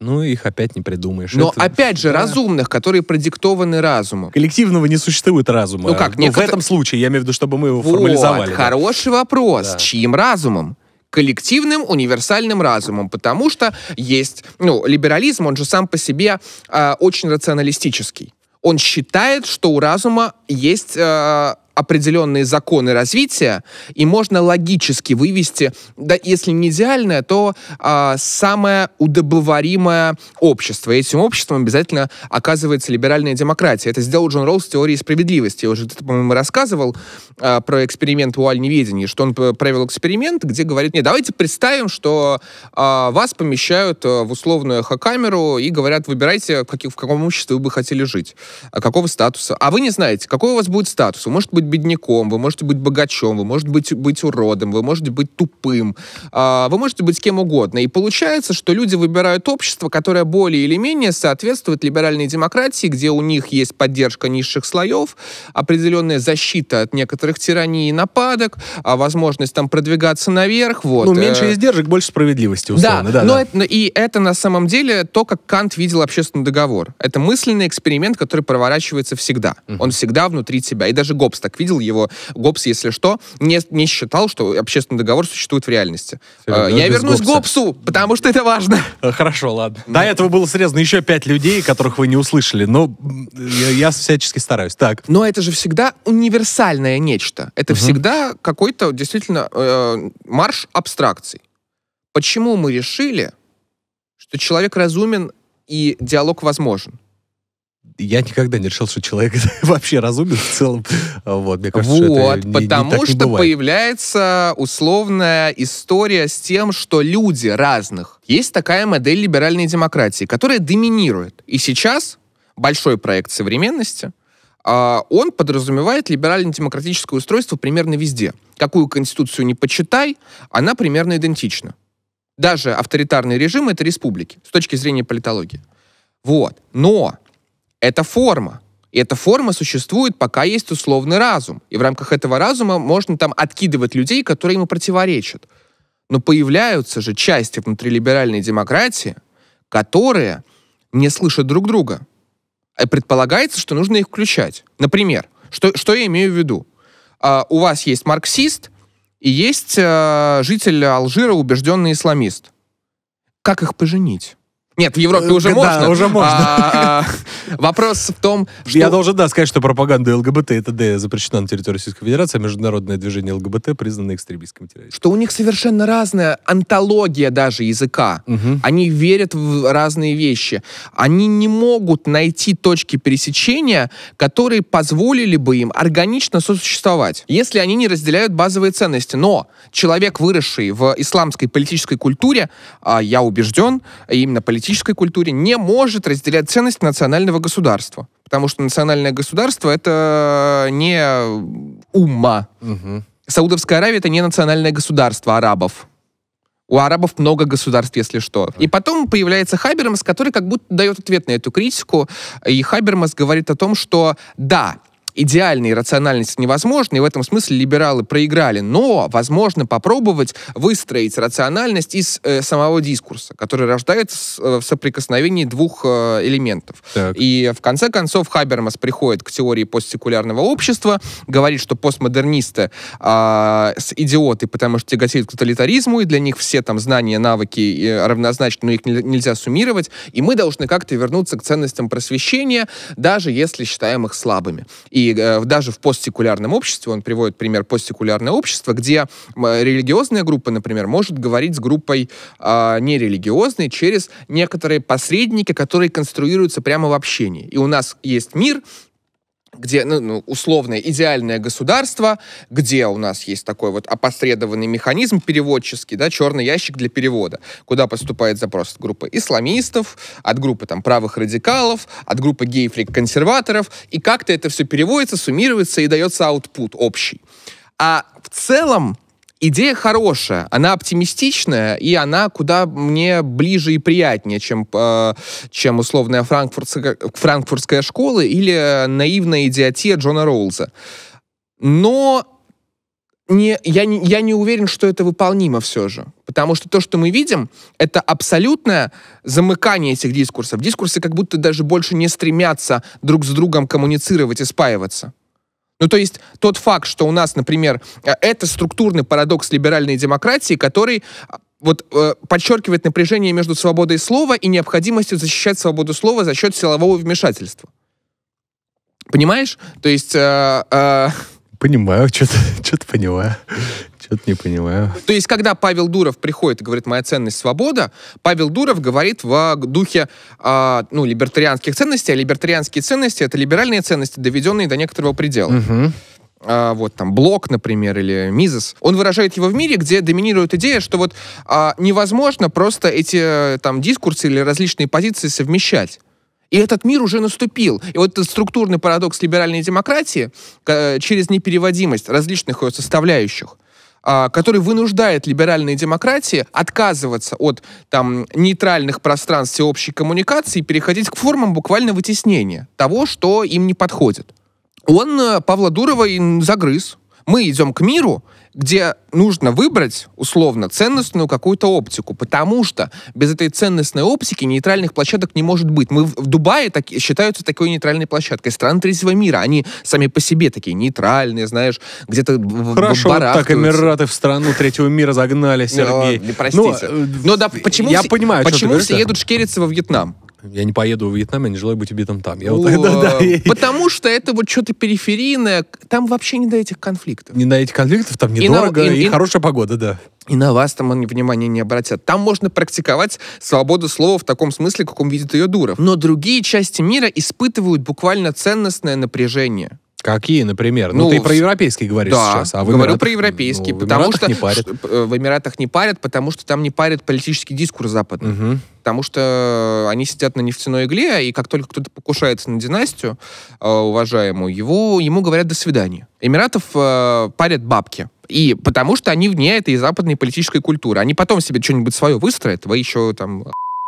Ну, их опять не придумаешь. Но это... опять же, да. разумных, которые продиктованы разумом. Коллективного не существует разума. Ну как, некотор... Ну, в этом случае, я имею в виду, чтобы мы его вот, формализовали. Хороший да. вопрос. Да. Чьим разумом? коллективным универсальным разумом, потому что есть, ну, либерализм, он же сам по себе э, очень рационалистический. Он считает, что у разума есть э, определенные законы развития, и можно логически вывести, да, если не идеальное, то а, самое удобоваримое общество. И этим обществом обязательно оказывается либеральная демократия. Это сделал Джон Роллс с теорией справедливости. Я уже, по-моему, рассказывал а, про эксперимент Вуаль неведения, что он провел эксперимент, где говорит, не, давайте представим, что а, вас помещают э, в условную камеру и говорят, выбирайте, в каком обществе вы бы хотели жить, а какого статуса. А вы не знаете, какой у вас будет статус. Может быть, быть бедняком, вы можете быть богачом, вы можете быть, быть уродом, вы можете быть тупым, а, вы можете быть с кем угодно. И получается, что люди выбирают общество, которое более или менее соответствует либеральной демократии, где у них есть поддержка низших слоев, определенная защита от некоторых тираний и нападок, а возможность там продвигаться наверх. Вот. Ну, э. меньше издержек, больше справедливости, условно. Да, да, но да. Это, и это на самом деле то, как Кант видел общественный договор. Это мысленный эксперимент, который проворачивается всегда. Угу. Он всегда внутри тебя. И даже Гоббс так как видел его, ГОПС, если что, не, не считал, что общественный договор существует в реальности. Серьезно, а, ну, я вернусь к ГОПСу, потому что это важно. Э, хорошо, ладно. До этого было срезано еще пять людей, которых вы не услышали, но я, я всячески стараюсь. Так. Но это же всегда универсальное нечто. Это угу. всегда какой-то действительно э, марш абстракций. Почему мы решили, что человек разумен и диалог возможен? я никогда не решил, что человек вообще разумен в целом. Вот, мне кажется, вот, что это не, потому не, не что бывает. появляется условная история с тем, что люди разных. Есть такая модель либеральной демократии, которая доминирует. И сейчас большой проект современности, а, он подразумевает либерально-демократическое устройство примерно везде. Какую конституцию не почитай, она примерно идентична. Даже авторитарные режимы — это республики с точки зрения политологии. Вот. Но это форма. И эта форма существует, пока есть условный разум. И в рамках этого разума можно там откидывать людей, которые ему противоречат. Но появляются же части внутри либеральной демократии, которые не слышат друг друга. И э, предполагается, что нужно их включать. Например, что, что я имею в виду? А, у вас есть марксист и есть а, житель Алжира, убежденный исламист. Как их поженить? Нет, в Европе э, уже да, можно. уже можно. А, а, вопрос в том, что... Я должен, да, сказать, что пропаганда ЛГБТ это т.д. запрещена на территории Российской Федерации, а международное движение ЛГБТ признано экстремистским террористом. Что у них совершенно разная антология даже языка. Угу. Они верят в разные вещи. Они не могут найти точки пересечения, которые позволили бы им органично сосуществовать, если они не разделяют базовые ценности. Но человек, выросший в исламской политической культуре, а, я убежден, именно политической политической культуре не может разделять ценность национального государства. Потому что национальное государство это не ума. Угу. Саудовская Аравия это не национальное государство арабов. У арабов много государств, если что. И потом появляется Хабермас, который как будто дает ответ на эту критику. И Хабермас говорит о том, что да, идеальной рациональности невозможно, и в этом смысле либералы проиграли. Но возможно попробовать выстроить рациональность из э, самого дискурса, который рождается с, э, в соприкосновении двух э, элементов. Так. И в конце концов Хабермас приходит к теории постсекулярного общества, говорит, что постмодернисты э, с идиоты, потому что тяготеют к тоталитаризму, и для них все там знания, навыки э, равнозначны, но их нельзя суммировать, и мы должны как-то вернуться к ценностям просвещения, даже если считаем их слабыми. И э, даже в постсекулярном обществе, он приводит пример постсекулярное общество, где религиозная группа, например, может говорить с группой э, нерелигиозной через некоторые посредники, которые конструируются прямо в общении. И у нас есть мир, где, ну, ну, условное, идеальное государство, где у нас есть такой вот опосредованный механизм переводческий, да, черный ящик для перевода, куда поступает запрос от группы исламистов, от группы там правых радикалов, от группы гейфрик консерваторов и как-то это все переводится, суммируется и дается output общий. А в целом идея хорошая, она оптимистичная, и она куда мне ближе и приятнее, чем, э, чем условная франкфуртская, франкфуртская школа или наивная идиотия Джона Роулза. Но не, я, не, я не уверен, что это выполнимо все же. Потому что то, что мы видим, это абсолютное замыкание этих дискурсов. Дискурсы как будто даже больше не стремятся друг с другом коммуницировать и спаиваться. Ну, то есть тот факт, что у нас, например, э, это структурный парадокс либеральной демократии, который а, вот э, подчеркивает напряжение между свободой слова и необходимостью защищать свободу слова за счет силового вмешательства. Понимаешь? То есть... Э, э... Понимаю, что-то понимаю. Что-то не понимаю. То есть, когда Павел Дуров приходит и говорит «моя ценность – свобода», Павел Дуров говорит в а, духе э, ну, либертарианских ценностей, а либертарианские ценности – это либеральные ценности, доведенные до некоторого предела. Угу а, вот там Блок, например, или Мизес, он выражает его в мире, где доминирует идея, что вот а, невозможно просто эти э, там дискурсы или различные позиции совмещать. И этот мир уже наступил. И вот этот структурный парадокс либеральной демократии э, через непереводимость различных ее составляющих а, который вынуждает либеральные демократии отказываться от там, нейтральных пространств всеобщей коммуникации и переходить к формам буквально вытеснения того, что им не подходит. Он э, Павла Дурова и загрыз. Мы идем к миру, где нужно выбрать, условно, ценностную какую-то оптику, потому что без этой ценностной оптики нейтральных площадок не может быть. Мы в Дубае так, считаются такой нейтральной площадкой. Страны третьего мира, они сами по себе такие нейтральные, знаешь, где-то Хорошо, вот так Эмираты в страну третьего мира загнали, ну, Сергей. Но, простите. Но, ну, э, Но да, почему я все, понимаю, почему все едут шкериться во Вьетнам? я не поеду в Вьетнам, я не желаю быть убитым там. Я вот, да, да, потому что это вот что-то периферийное. Там вообще не до этих конфликтов. Не до этих конфликтов, там недорого и, на, и, и, и хорошая погода, да. И на вас там они внимания не обратят. Там можно практиковать свободу слова в таком смысле, каком видит ее Дуров. Но другие части мира испытывают буквально ценностное напряжение. Какие, например? Ну, ну ты про европейский говоришь да, сейчас. А в говорю Эмиратах, про европейский, ну, потому что не парят. Э, в Эмиратах не парят, потому что там не парят политический дискурс западный. Угу. Потому что они сидят на нефтяной игле, и как только кто-то покушается на династию э, уважаемую, его, ему говорят «до свидания». Эмиратов э, парят бабки. И потому что они вне этой западной политической культуры. Они потом себе что-нибудь свое выстроят, вы еще там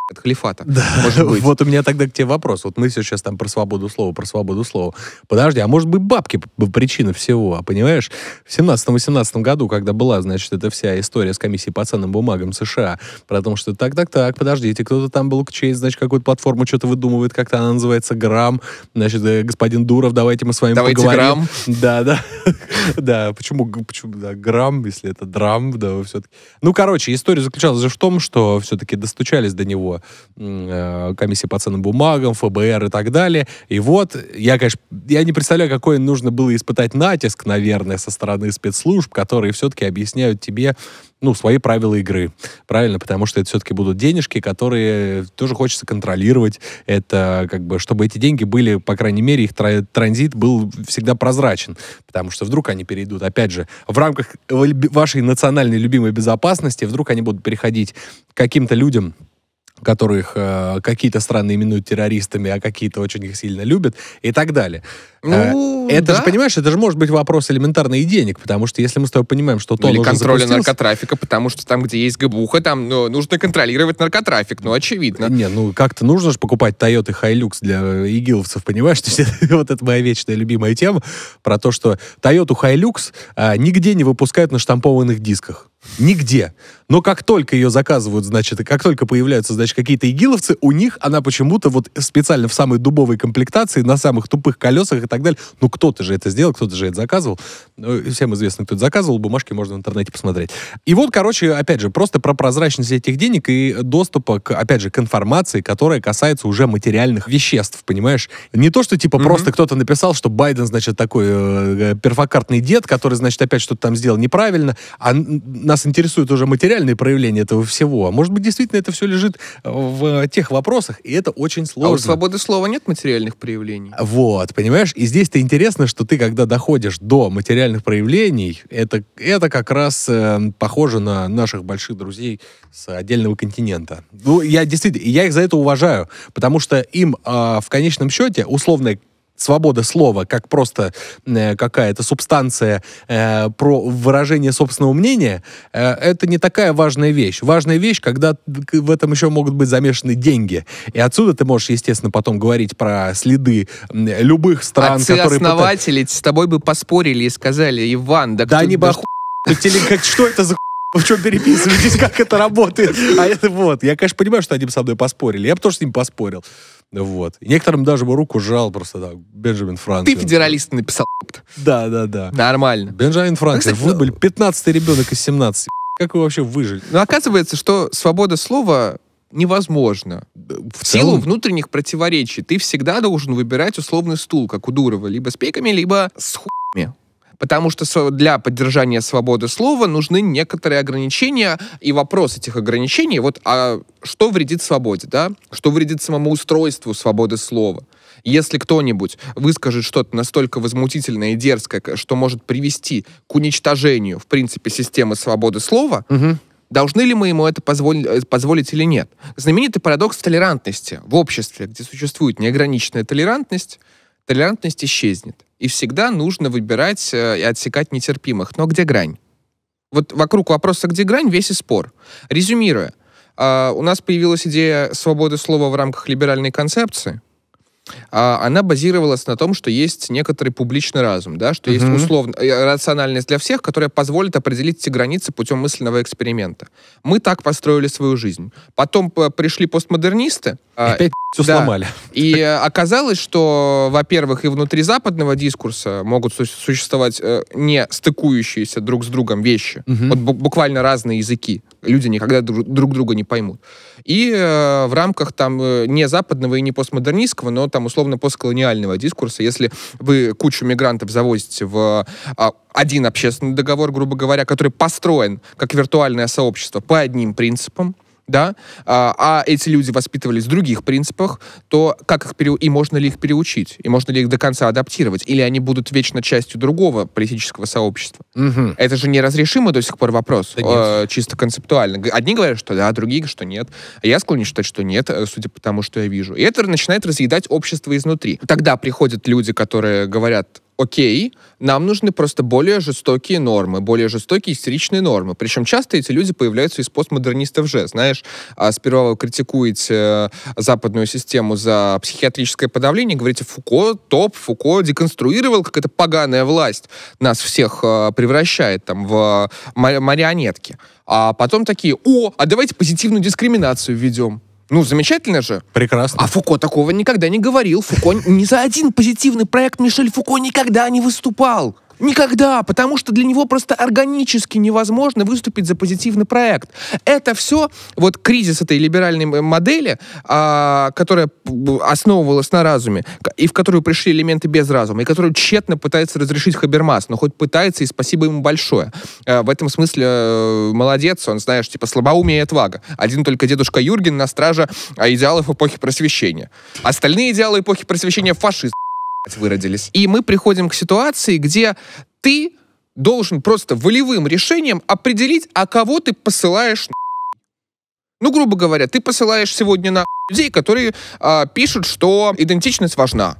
от халифата. Да. Может быть. Вот у меня тогда к тебе вопрос. Вот мы все сейчас там про свободу слова, про свободу слова. Подожди, а может быть бабки причина всего? А понимаешь, в 17-18 году, когда была, значит, эта вся история с комиссией по ценным бумагам США, про то, что так-так-так, подождите, кто-то там был к чей, значит, какую-то платформу что-то выдумывает, как-то она называется Грам. значит, э, господин Дуров, давайте мы с вами давайте поговорим. Грамм. Да, да. Да, почему, почему, да, Грамм, если это драм, да, все-таки. Ну, короче, история заключалась же в том, что все-таки достучались до него Э, комиссии по ценным бумагам, ФБР и так далее. И вот, я, конечно, я не представляю, какой нужно было испытать натиск, наверное, со стороны спецслужб, которые все-таки объясняют тебе, ну, свои правила игры. Правильно, потому что это все-таки будут денежки, которые тоже хочется контролировать. Это как бы, чтобы эти деньги были, по крайней мере, их транзит был всегда прозрачен. Потому что вдруг они перейдут, опять же, в рамках вашей национальной любимой безопасности, вдруг они будут переходить каким-то людям, которых э, какие-то страны именуют террористами, а какие-то очень их сильно любят и так далее. Э, ну, это да. же, понимаешь, это же может быть вопрос элементарный и денег, потому что если мы с тобой понимаем, что то ну, Или контроля наркотрафика, потому что там, где есть ГБУХа, там ну, нужно контролировать наркотрафик, ну, очевидно. Не, ну, как-то нужно же покупать Toyota Hilux для игиловцев, понимаешь? То есть, вот это моя вечная любимая тема про то, что Toyota Hilux а, нигде не выпускают на штампованных дисках. Нигде. Но как только ее заказывают, значит, и как только появляются, значит, какие-то игиловцы, у них она почему-то вот специально в самой дубовой комплектации, на самых тупых колесах и так далее. Ну, кто-то же это сделал, кто-то же это заказывал. Ну, всем известно, кто это заказывал, бумажки можно в интернете посмотреть. И вот, короче, опять же, просто про прозрачность этих денег и доступа, к, опять же, к информации, которая касается уже материальных веществ, понимаешь? Не то, что, типа, mm-hmm. просто кто-то написал, что Байден, значит, такой э, перфокартный дед, который, значит, опять что-то там сделал неправильно, а на нас интересуют уже материальные проявления этого всего. А может быть, действительно это все лежит э, в тех вопросах, и это очень сложно. А у свободы слова нет материальных проявлений. Вот, понимаешь? И здесь-то интересно, что ты, когда доходишь до материальных проявлений, это, это как раз э, похоже на наших больших друзей с отдельного континента. Ну, я действительно, я их за это уважаю, потому что им э, в конечном счете условное свобода слова как просто э, какая-то субстанция э, про выражение собственного мнения, э, это не такая важная вещь. Важная вещь, когда в этом еще могут быть замешаны деньги. И отсюда ты можешь, естественно, потом говорить про следы любых стран, Отцы которые... основатели пытаются... с тобой бы поспорили и сказали, Иван, да, да кто... они бы да оху... как Что это за вы что переписываетесь, как это работает? А это вот. Я, конечно, понимаю, что они бы со мной поспорили. Я бы тоже с ним поспорил. Вот. И некоторым даже бы руку жал просто так. Бенджамин Франклин. Ты федералист написал. Да, да, да. Нормально. Бенджамин ну, Франклин. Ну, кстати, Вы были 15 ребенок из 17. Как вы вообще выжили? Ну, оказывается, что свобода слова невозможно. В, в силу целом? внутренних противоречий ты всегда должен выбирать условный стул, как у Дурова, либо с пиками, либо с хуями. Потому что для поддержания свободы слова нужны некоторые ограничения, и вопрос этих ограничений, вот а что вредит свободе, да? Что вредит самому устройству свободы слова? Если кто-нибудь выскажет что-то настолько возмутительное и дерзкое, что может привести к уничтожению, в принципе, системы свободы слова, угу. Должны ли мы ему это позволить, э, позволить или нет? Знаменитый парадокс толерантности в обществе, где существует неограниченная толерантность, толерантность исчезнет. И всегда нужно выбирать э, и отсекать нетерпимых. Но где грань? Вот вокруг вопроса «где грань?» весь и спор. Резюмируя, а, у нас появилась идея свободы слова в рамках либеральной концепции, а она базировалась на том, что есть некоторый публичный разум, да, что угу. есть условная э, рациональность для всех, которая позволит определить эти границы путем мысленного эксперимента. Мы так построили свою жизнь. Потом пришли постмодернисты. А, опять все да, сломали. И оказалось, что, во-первых, и внутри западного дискурса могут существовать э, не стыкующиеся друг с другом вещи. Угу. Вот буквально разные языки. Люди никогда друг друга не поймут. И э, в рамках там э, не западного и не постмодернистского, но там условно постколониального дискурса, если вы кучу мигрантов завозите в а, один общественный договор, грубо говоря, который построен как виртуальное сообщество по одним принципам, да, а, а эти люди воспитывались в других принципах, то как их пере... и можно ли их переучить, и можно ли их до конца адаптировать, или они будут вечно частью другого политического сообщества. Угу. Это же неразрешимый до сих пор вопрос, да э, чисто концептуально. Одни говорят, что да, другие, что нет. А я склонен считать, что нет, э, судя по тому, что я вижу. И это начинает разъедать общество изнутри. Тогда приходят люди, которые говорят, окей, нам нужны просто более жестокие нормы, более жестокие истеричные нормы. Причем часто эти люди появляются из постмодернистов же. Знаешь, а сперва вы критикуете э, западную систему за психиатрическое подавление, говорите, Фуко топ, Фуко деконструировал, как эта поганая власть нас всех э, превращает там в э, марионетки. А потом такие, о, а давайте позитивную дискриминацию введем. Ну, замечательно же. Прекрасно. А Фуко такого никогда не говорил. Фуко ни за один позитивный проект Мишель Фуко никогда не выступал. Никогда, потому что для него просто органически невозможно выступить за позитивный проект. Это все, вот кризис этой либеральной модели, а, которая основывалась на разуме, и в которую пришли элементы без разума, и которую тщетно пытается разрешить Хабермас, но хоть пытается, и спасибо ему большое. А, в этом смысле э, молодец, он, знаешь, типа слабоумие и отвага. Один только дедушка Юрген на страже э, идеалов эпохи просвещения. Остальные идеалы эпохи просвещения фашисты выродились. И мы приходим к ситуации, где ты должен просто волевым решением определить, а кого ты посылаешь ну, грубо говоря, ты посылаешь сегодня на людей, которые э, пишут, что идентичность важна.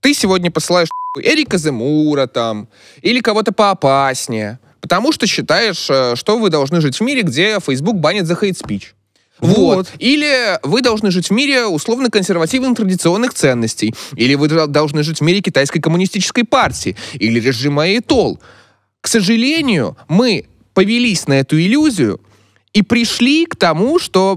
Ты сегодня посылаешь Эрика Земура там, или кого-то поопаснее, потому что считаешь, э, что вы должны жить в мире, где Facebook банит за хейт-спич. Вот. вот. Или вы должны жить в мире условно консервативных традиционных ценностей. Или вы должны жить в мире китайской коммунистической партии. Или режима ИТОЛ. К сожалению, мы повелись на эту иллюзию и пришли к тому, что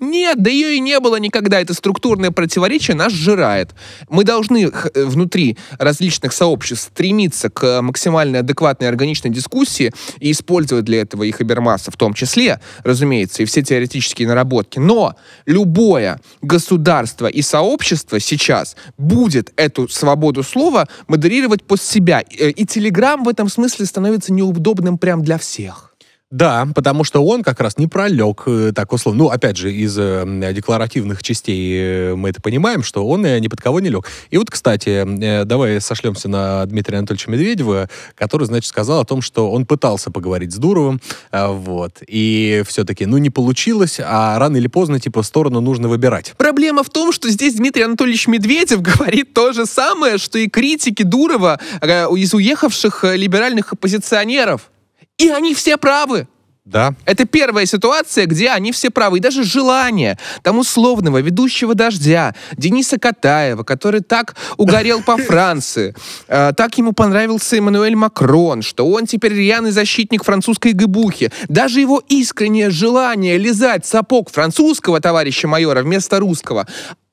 нет, да ее и не было никогда. Это структурное противоречие нас сжирает. Мы должны э, внутри различных сообществ стремиться к максимально адекватной органичной дискуссии и использовать для этого их Хабермаса в том числе, разумеется, и все теоретические наработки. Но любое государство и сообщество сейчас будет эту свободу слова модерировать под себя. Э, и Телеграм в этом смысле становится неудобным прям для всех. Да, потому что он как раз не пролег э, так условно. Ну, опять же, из э, декларативных частей э, мы это понимаем, что он э, ни под кого не лег. И вот, кстати, э, давай сошлемся на Дмитрия Анатольевича Медведева, который, значит, сказал о том, что он пытался поговорить с Дуровым, э, вот, и все-таки, ну, не получилось, а рано или поздно, типа, сторону нужно выбирать. Проблема в том, что здесь Дмитрий Анатольевич Медведев говорит то же самое, что и критики Дурова э, из уехавших э, либеральных оппозиционеров. И они все правы. Да. Это первая ситуация, где они все правы. И даже желание там условного ведущего «Дождя» Дениса Катаева, который так угорел по Франции, э, так ему понравился Эммануэль Макрон, что он теперь рьяный защитник французской гыбухи. Даже его искреннее желание лизать сапог французского товарища майора вместо русского,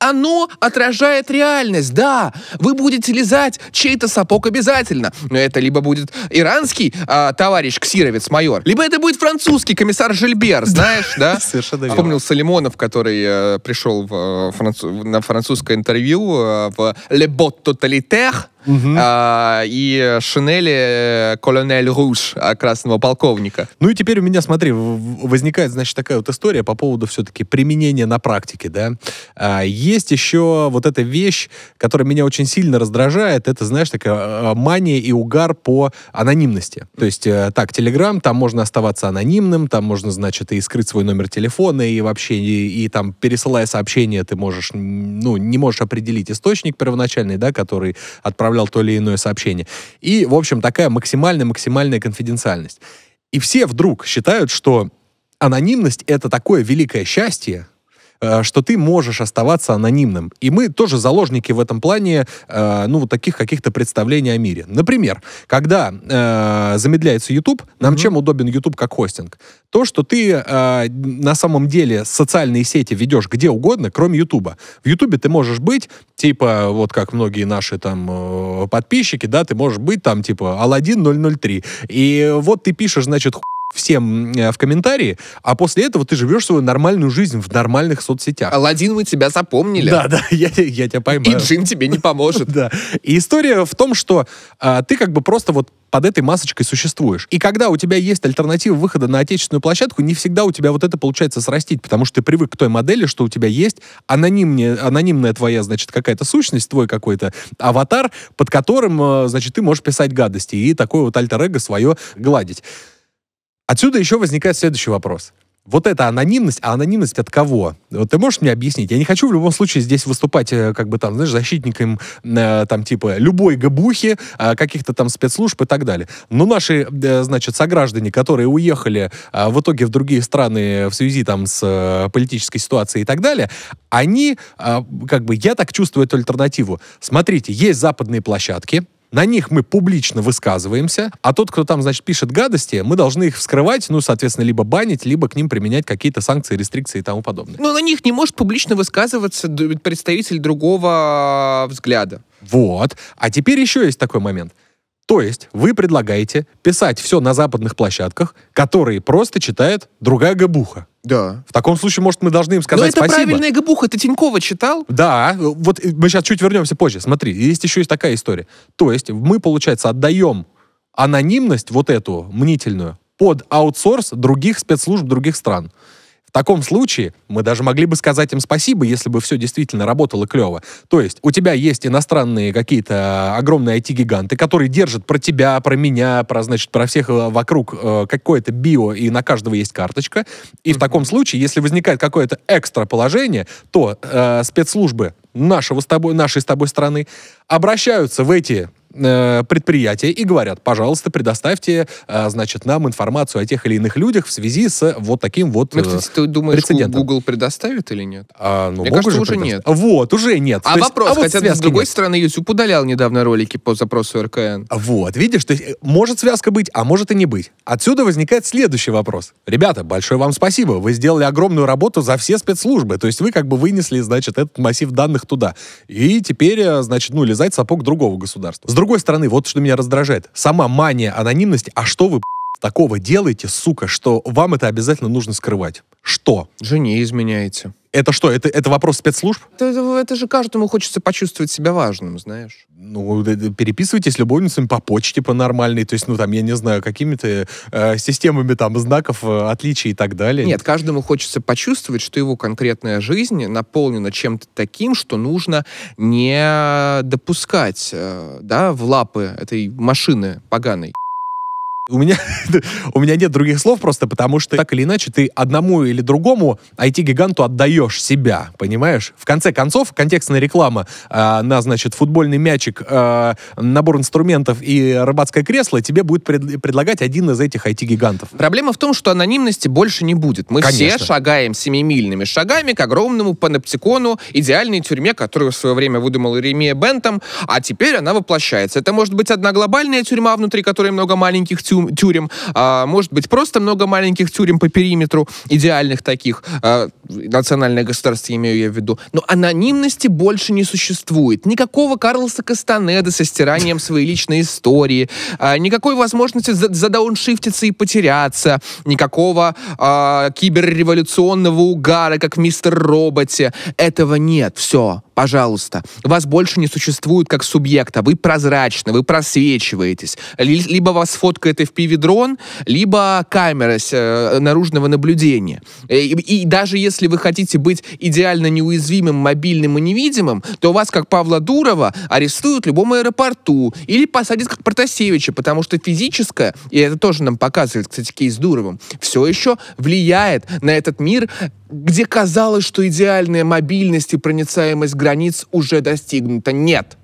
оно отражает реальность. Да, вы будете лизать чей-то сапог обязательно. Но это либо будет иранский а, товарищ ксировец, майор, либо это будет французский комиссар Жильбер, знаешь, да? Совершенно верно. Вспомнил Салимонов, который э, пришел э, на французское интервью э, в «Le Bot Totalitaire», угу. а, и шинели э, Колонель Руж красного полковника. Ну и теперь у меня, смотри, возникает, значит, такая вот история по поводу все-таки применения на практике, да. А, есть еще вот эта вещь, которая меня очень сильно раздражает, это, знаешь, такая а, а, мания и угар по анонимности. То есть, э, так, Телеграм, там можно оставаться анонимным, там можно, значит, и скрыть свой номер телефона, и вообще, и, и там, пересылая сообщение, ты можешь, ну, не можешь определить источник первоначальный, да, который отправляет отправлял то или иное сообщение. И, в общем, такая максимальная-максимальная конфиденциальность. И все вдруг считают, что анонимность — это такое великое счастье, Э, что ты можешь оставаться анонимным. И мы тоже заложники в этом плане, э, ну, вот таких каких-то представлений о мире. Например, когда э, замедляется YouTube, нам mm-hmm. чем удобен YouTube как хостинг? То, что ты на самом деле социальные сети ведешь где угодно, кроме YouTube. В YouTube ты можешь быть, типа, вот как многие наши там подписчики, да, ты можешь быть там, типа, Алладин 003. И вот ты пишешь, значит, всем э, в комментарии, а после этого ты живешь свою нормальную жизнь в нормальных соцсетях. Алладин, мы тебя запомнили. Да, да, я, я тебя поймаю. И джин тебе не поможет. Да. И история в том, что а, ты как бы просто вот под этой масочкой существуешь. И когда у тебя есть альтернатива выхода на отечественную площадку, не всегда у тебя вот это получается срастить, потому что ты привык к той модели, что у тебя есть анонимная, анонимная твоя, значит, какая-то сущность, твой какой-то аватар, под которым, э, значит, ты можешь писать гадости и такое вот альтер-эго свое гладить. Отсюда еще возникает следующий вопрос. Вот эта анонимность, а анонимность от кого? Вот ты можешь мне объяснить? Я не хочу в любом случае здесь выступать, э, как бы там, знаешь, защитником э, там типа любой габухи э, каких-то там спецслужб и так далее. Но наши, э, значит, сограждане, которые уехали э, в итоге в другие страны в связи там с э, политической ситуацией и так далее, они, э, как бы, я так чувствую эту альтернативу. Смотрите, есть западные площадки, на них мы публично высказываемся, а тот, кто там, значит, пишет гадости, мы должны их вскрывать, ну, соответственно, либо банить, либо к ним применять какие-то санкции, рестрикции и тому подобное. Но ну, на них не может публично высказываться представитель другого а, взгляда. Вот. А теперь еще есть такой момент. То есть вы предлагаете писать все на западных площадках, которые просто читает другая габуха. Да. В таком случае, может, мы должны им сказать спасибо. Но это спасибо. правильная габуха. Ты Тинькова читал? Да. Вот э, мы сейчас чуть вернемся позже. Смотри, есть еще есть такая история. То есть мы, получается, отдаем анонимность вот эту мнительную под аутсорс других спецслужб других стран. В таком случае мы даже могли бы сказать им спасибо, если бы все действительно работало клево. То есть у тебя есть иностранные какие-то э, огромные IT-гиганты, которые держат про тебя, про меня, про, значит, про всех э, вокруг э, какое-то био, и на каждого есть карточка. И mm-hmm. в таком случае, если возникает какое-то экстра положение, то э, спецслужбы нашего с тобой, нашей с тобой страны обращаются в эти э, предприятия и говорят, пожалуйста, предоставьте, э, значит, нам информацию о тех или иных людях в связи с вот таким вот ну, э, ну, кстати, ты думаешь, прецедентом. Google предоставит или нет? А, ну, Мне кажется, уже нет. Вот, уже нет. А То вопрос, есть, а вот хотя с другой нет. стороны YouTube удалял недавно ролики по запросу РКН. Вот, видишь, то есть, э, может связка быть, а может и не быть. Отсюда возникает следующий вопрос. Ребята, большое вам спасибо, вы сделали огромную работу за все спецслужбы, то есть вы как бы вынесли, значит, этот массив данных туда. И теперь, э, значит, ну, лизать сапог другого государства. С другой стороны, вот что меня раздражает. Сама мания анонимности, а что вы, такого делаете, сука, что вам это обязательно нужно скрывать? Что? Жене изменяете. Это что, это, это вопрос спецслужб? Это, это же каждому хочется почувствовать себя важным, знаешь. Ну, переписывайтесь с любовницами по почте по нормальной, то есть, ну, там, я не знаю, какими-то э, системами там знаков э, отличий и так далее. Нет, каждому хочется почувствовать, что его конкретная жизнь наполнена чем-то таким, что нужно не допускать, э, да, в лапы этой машины поганой. У меня, у меня нет других слов просто, потому что так или иначе ты одному или другому IT-гиганту отдаешь себя, понимаешь? В конце концов, контекстная реклама э, на, значит, футбольный мячик, э, набор инструментов и рыбацкое кресло тебе будет пред, предлагать один из этих IT-гигантов. Проблема в том, что анонимности больше не будет. Мы Конечно. все шагаем семимильными шагами к огромному паноптикону, идеальной тюрьме, которую в свое время выдумал Иеремия Бентом, а теперь она воплощается. Это может быть одна глобальная тюрьма, внутри которой много маленьких тюрьм, тю тюрем, а, может быть, просто много маленьких тюрем по периметру, идеальных таких, а, национальное государство имею я в виду, но анонимности больше не существует. Никакого Карлоса Кастанеда со стиранием своей личной истории, а, никакой возможности задауншифтиться и потеряться, никакого а, киберреволюционного угара, как в «Мистер Роботе». Этого нет. Все, пожалуйста. Вас больше не существует как субъекта, вы прозрачны, вы просвечиваетесь. Либо вас фоткает FPV-дрон, либо камера э, наружного наблюдения. Э, и, и даже если вы хотите быть идеально неуязвимым, мобильным и невидимым, то вас, как Павла Дурова, арестуют в любом аэропорту или посадят как Протасевича, потому что физическое, и это тоже нам показывает, кстати, кейс Дуровым, все еще влияет на этот мир где казалось, что идеальная мобильность и проницаемость границ уже достигнута. Нет.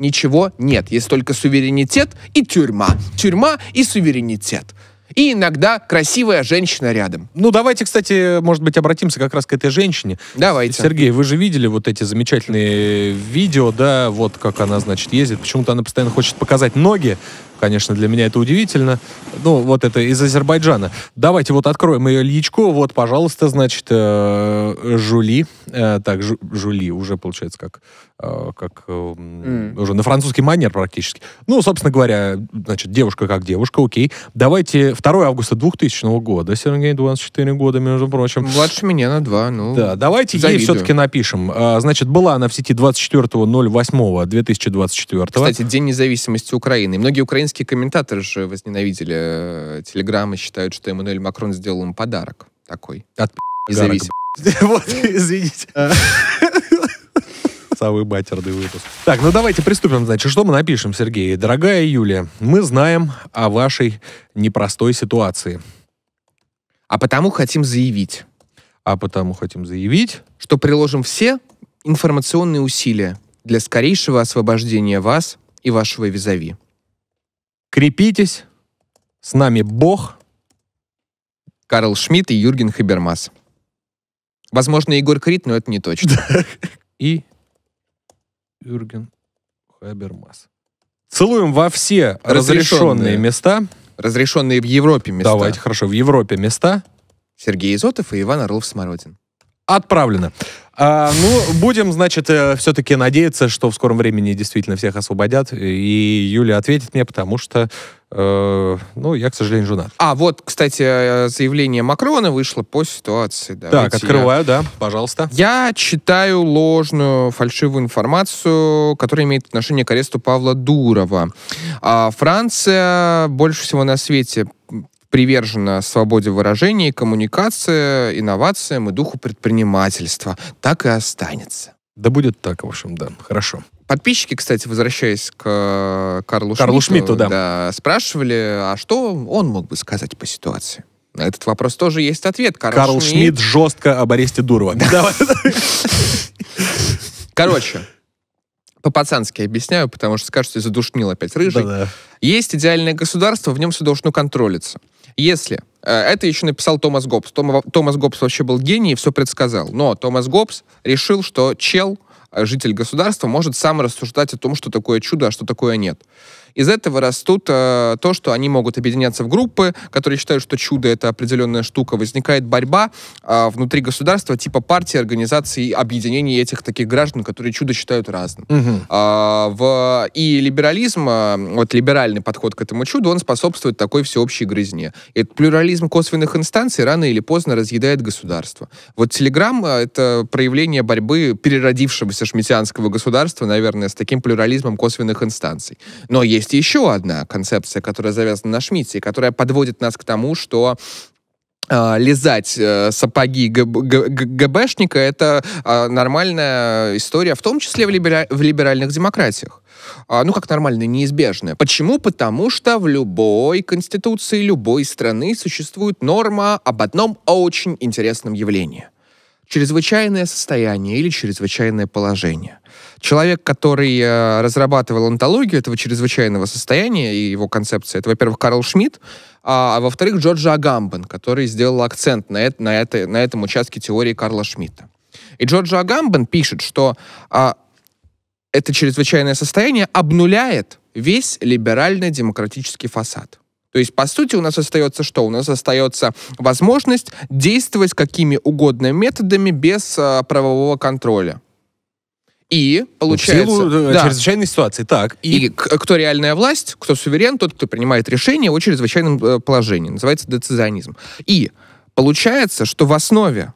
Ничего нет. Есть только суверенитет и тюрьма. Тюрьма и суверенитет и иногда красивая женщина рядом. Ну, давайте, кстати, может быть, обратимся как раз к этой женщине. Давайте. Сергей, вы же видели вот эти замечательные видео, да, вот как она, значит, ездит. Почему-то она постоянно хочет показать ноги, Конечно, для меня это удивительно. Ну, вот это из Азербайджана. Давайте вот откроем ее личку. Вот, пожалуйста, значит, э, Жули. Э, так, Жули уже получается как... Э, как mm. Уже на французский манер практически. Ну, собственно говоря, значит, девушка как девушка, окей. Давайте 2 августа 2000 года. Сергей 24 года, между прочим. Младше меня на 2, ну... Да, давайте завидую. ей все-таки напишем. Значит, была она в сети 24.08.2024. Кстати, День независимости Украины. Многие украинцы Украинские комментаторы же возненавидели э, Телеграм и считают, что Эммануэль Макрон сделал им подарок такой. От независим. Вот, извините. Самый батерный выпуск. Так, ну давайте приступим, значит, что мы напишем, Сергей. Дорогая Юлия, мы знаем о вашей непростой ситуации. А потому хотим заявить. А потому хотим заявить. Что приложим все информационные усилия для скорейшего освобождения вас и вашего визави. Крепитесь. С нами Бог. Карл Шмидт и Юрген Хабермас. Возможно, Егор Крит, но это не точно. И Юрген Хабермас. Целуем во все разрешенные, разрешенные места. Разрешенные в Европе места. Давайте, хорошо, в Европе места. Сергей Изотов и Иван Орлов-Смородин. Отправлено. А, ну, будем, значит, э, все-таки надеяться, что в скором времени действительно всех освободят. И Юля ответит мне, потому что, э, ну, я, к сожалению, женат. А, вот, кстати, заявление Макрона вышло по ситуации. Давайте так, открываю, я... да, пожалуйста. Я читаю ложную, фальшивую информацию, которая имеет отношение к аресту Павла Дурова. А Франция больше всего на свете привержена свободе выражения и коммуникации, инновациям и духу предпринимательства. Так и останется. Да будет так, в общем, да. Хорошо. Подписчики, кстати, возвращаясь к э, Карлу, Карлу Шмидту, Шмидту да. да, спрашивали, а что он мог бы сказать по ситуации? На этот вопрос тоже есть ответ. Карл, Карл Шмидт... Шмидт жестко об аресте Дурова. Короче, по-пацански объясняю, потому что скажете, задушнил опять рыжий. Есть идеальное государство, в нем все должно контролиться. Если э, это еще написал Томас Гоббс. Томас Гоббс вообще был гений и все предсказал. Но Томас Гоббс решил, что чел, э, житель государства, может сам рассуждать о том, что такое чудо, а что такое нет. Из этого растут э, то, что они могут объединяться в группы, которые считают, что чудо — это определенная штука. Возникает борьба э, внутри государства типа партии, организации, объединений этих таких граждан, которые чудо считают разным. Угу. Э, в, и либерализм, э, вот либеральный подход к этому чуду, он способствует такой всеобщей грызне. Этот плюрализм косвенных инстанций рано или поздно разъедает государство. Вот Телеграм э, — это проявление борьбы переродившегося шметианского государства, наверное, с таким плюрализмом косвенных инстанций. Но есть есть еще одна концепция, которая завязана на Шмидте, которая подводит нас к тому, что э, лизать э, сапоги ГБшника — это э, нормальная история, в том числе в, либера в либеральных демократиях. А, ну, как нормально, неизбежное. Почему? Потому что в любой конституции любой страны существует норма об одном очень интересном явлении. Чрезвычайное состояние или чрезвычайное положение. Человек, который э, разрабатывал онтологию этого чрезвычайного состояния и его концепции, это, во-первых, Карл Шмидт, а, а во-вторых, Джорджа Агамбен, который сделал акцент на, это, на, это, на этом участке теории Карла Шмидта. И Джорджа Агамбен пишет, что а, это чрезвычайное состояние обнуляет весь либерально-демократический фасад. То есть, по сути, у нас остается что? У нас остается возможность действовать какими угодно методами без а, правового контроля. И получается... Ну, в силу э, да. чрезвычайной ситуации, так. И... и кто реальная власть, кто суверен, тот, кто принимает решения о чрезвычайном э, положении. Называется децизионизм. И получается, что в основе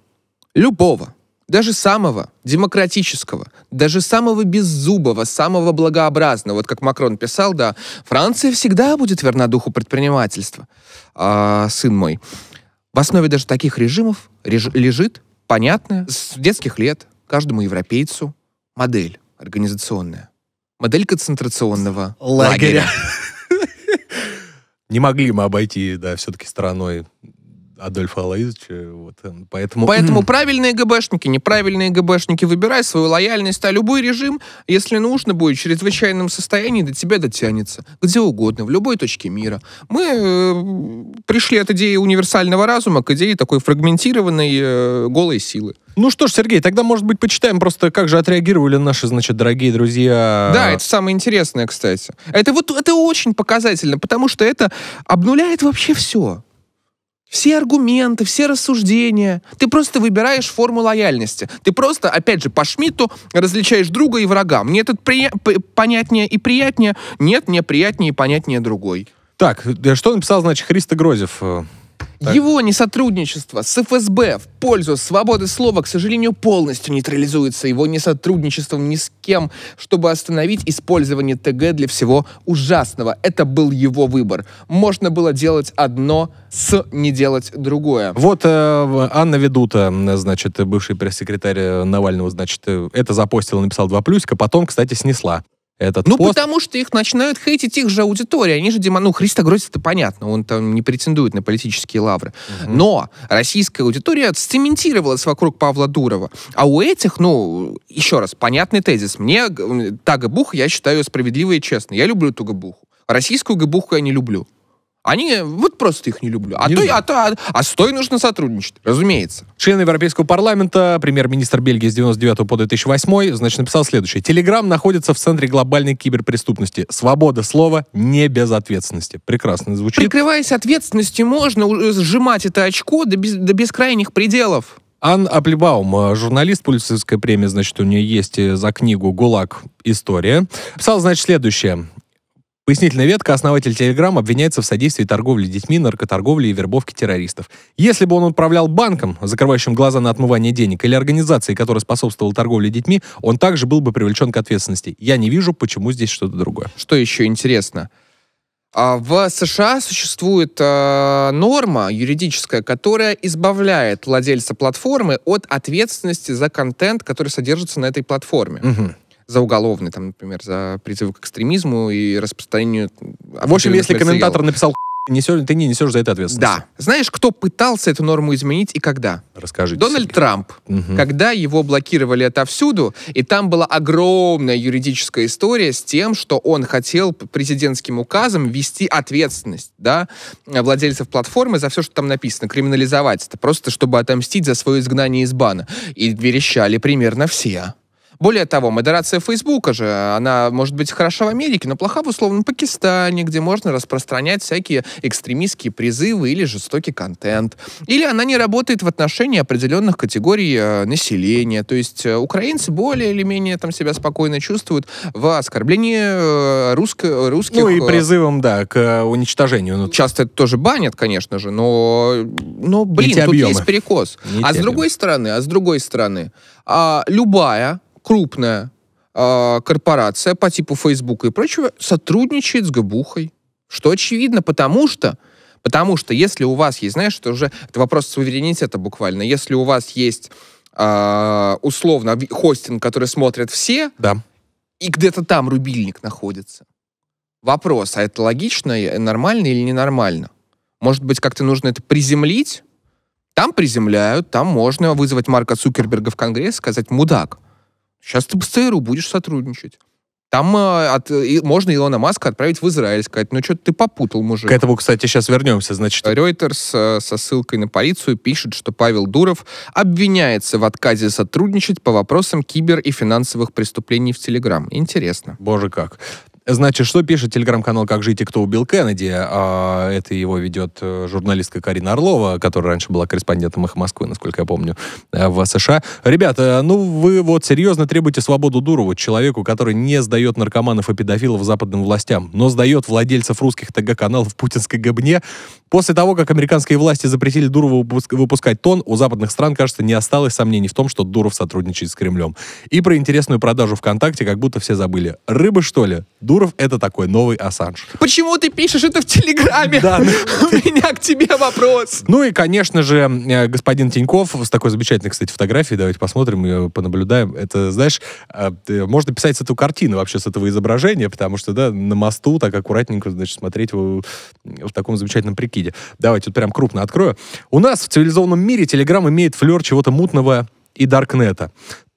любого, даже самого демократического, даже самого беззубого, самого благообразного, вот как Макрон писал, да, Франция всегда будет верна духу предпринимательства, а, сын мой. В основе даже таких режимов реж лежит понятное с детских лет каждому европейцу модель организационная. Модель концентрационного лагеря. лагеря. Не могли мы обойти, да, все-таки стороной Адольфа Алаизовича. Вот, эм, поэтому... поэтому правильные ГБшники, неправильные ГБшники, выбирай свою лояльность, а любой режим, если нужно будет, в чрезвычайном состоянии до тебя дотянется, где угодно, в любой точке мира. Мы э, пришли от идеи универсального разума к идее такой фрагментированной э, голой силы. Ну что ж, Сергей, тогда, может быть, почитаем просто, как же отреагировали наши, значит, дорогие друзья. Да, это самое интересное, кстати. Это вот это очень показательно, потому что это обнуляет вообще все. Все аргументы, все рассуждения. Ты просто выбираешь форму лояльности. Ты просто, опять же, по Шмидту различаешь друга и врага. Мне этот при... понятнее и приятнее. Нет, мне приятнее и понятнее другой. Так, э, что написал, значит, Христо Грозев? Э, так. Его несотрудничество с ФСБ в пользу свободы слова, к сожалению, полностью нейтрализуется его несотрудничеством ни с кем, чтобы остановить использование ТГ для всего ужасного. Это был его выбор. Можно было делать одно с не делать другое. Вот э, Анна Ведута, значит, бывший пресс-секретарь э, Навального, значит, э, это запостила, написал два плюсика, потом, кстати, снесла этот ну, пост. потому что их начинают хейтить их же аудитория. Они же демон... Ну, Христа Грозец, это понятно, он там не претендует на политические лавры. Угу. Но российская аудитория цементировалась вокруг Павла Дурова. А у этих, ну, еще раз, понятный тезис. Мне Тага Бух, я считаю, справедливой и честной. Я люблю эту Габуху. Российскую Габуху я не люблю. Они вот просто их не люблю. А, не то, а, то, а, а с той нужно сотрудничать, разумеется. Член Европейского парламента, премьер-министр Бельгии с 99 по 2008, значит, написал следующее. Телеграм находится в центре глобальной киберпреступности. Свобода слова не без ответственности. Прекрасно звучит. Прикрываясь ответственностью, можно э, сжимать это очко до, без, до бескрайних пределов. Ан Аплибаум, э, журналист, пульсовская премия, значит, у нее есть э, за книгу «ГУЛАГ. История». Писал, значит, следующее. Пояснительная ветка, основатель Telegram, обвиняется в содействии торговли детьми, наркоторговле и вербовке террористов. Если бы он управлял банком, закрывающим глаза на отмывание денег, или организацией, которая способствовала торговле детьми, он также был бы привлечен к ответственности. Я не вижу, почему здесь что-то другое. Что еще интересно? А, в США существует э, норма юридическая, которая избавляет владельца платформы от ответственности за контент, который содержится на этой платформе. Угу за уголовный, там, например, за призывы к экстремизму и распространению... В общем, если комментатор написал Несешь, ты не несешь за это ответственность. Да. Знаешь, кто пытался эту норму изменить и когда? Расскажите. Дональд Сергей. Трамп. Угу. Когда его блокировали отовсюду, и там была огромная юридическая история с тем, что он хотел президентским указом ввести ответственность да, э, владельцев платформы за все, что там написано, криминализовать это, просто чтобы отомстить за свое изгнание из бана. И верещали примерно все. Более того, модерация Фейсбука же, она может быть хороша в Америке, но плоха в условном Пакистане, где можно распространять всякие экстремистские призывы или жестокий контент. Или она не работает в отношении определенных категорий э, населения. То есть э, украинцы более или менее там себя спокойно чувствуют в оскорблении э, русско русских... Ну и призывом, да, к уничтожению. Ну, Часто это тоже банят, конечно же, но, но блин, тут объемы. есть перекос. Не а с другой объемы. стороны, а с другой стороны, а, любая крупная э, корпорация по типу Facebook и прочего сотрудничает с ГБУХой. Что очевидно, потому что Потому что если у вас есть, знаешь, это уже это вопрос суверенитета буквально. Если у вас есть э, условно хостинг, который смотрят все, да. и где-то там рубильник находится. Вопрос, а это логично, нормально или ненормально? Может быть, как-то нужно это приземлить? Там приземляют, там можно вызвать Марка Цукерберга в Конгресс, сказать «мудак». Сейчас ты с ЦРУ будешь сотрудничать. Там э, от, э, и, можно Илона Маска отправить в Израиль, сказать, ну что-то ты попутал, мужик. К этому, кстати, сейчас вернемся, значит. Ройтерс э, со ссылкой на полицию пишет, что Павел Дуров обвиняется в отказе сотрудничать по вопросам кибер- и финансовых преступлений в Телеграм. Интересно. Боже как. Значит, что пишет телеграм-канал «Как жить и кто убил Кеннеди»? А, это его ведет э, журналистка Карина Орлова, которая раньше была корреспондентом «Их Москвы», насколько я помню, э, в США. Ребята, э, ну вы вот серьезно требуете свободу Дурову, человеку, который не сдает наркоманов и педофилов западным властям, но сдает владельцев русских ТГ-каналов в путинской гобне. После того, как американские власти запретили Дурову выпускать тон, у западных стран, кажется, не осталось сомнений в том, что Дуров сотрудничает с Кремлем. И про интересную продажу ВКонтакте как будто все забыли. Рыбы, что ли? Дуров Дуров — это такой новый Ассанж. Почему ты пишешь это в Телеграме? Да. У меня к тебе вопрос. Ну и, конечно же, э, господин Тиньков с такой замечательной, кстати, фотографией, давайте посмотрим, понаблюдаем. Это, знаешь, э, можно писать с эту картину вообще, с этого изображения, потому что, да, на мосту так аккуратненько, значит, смотреть в, в таком замечательном прикиде. Давайте вот прям крупно открою. У нас в цивилизованном мире Телеграм имеет флер чего-то мутного и Даркнета.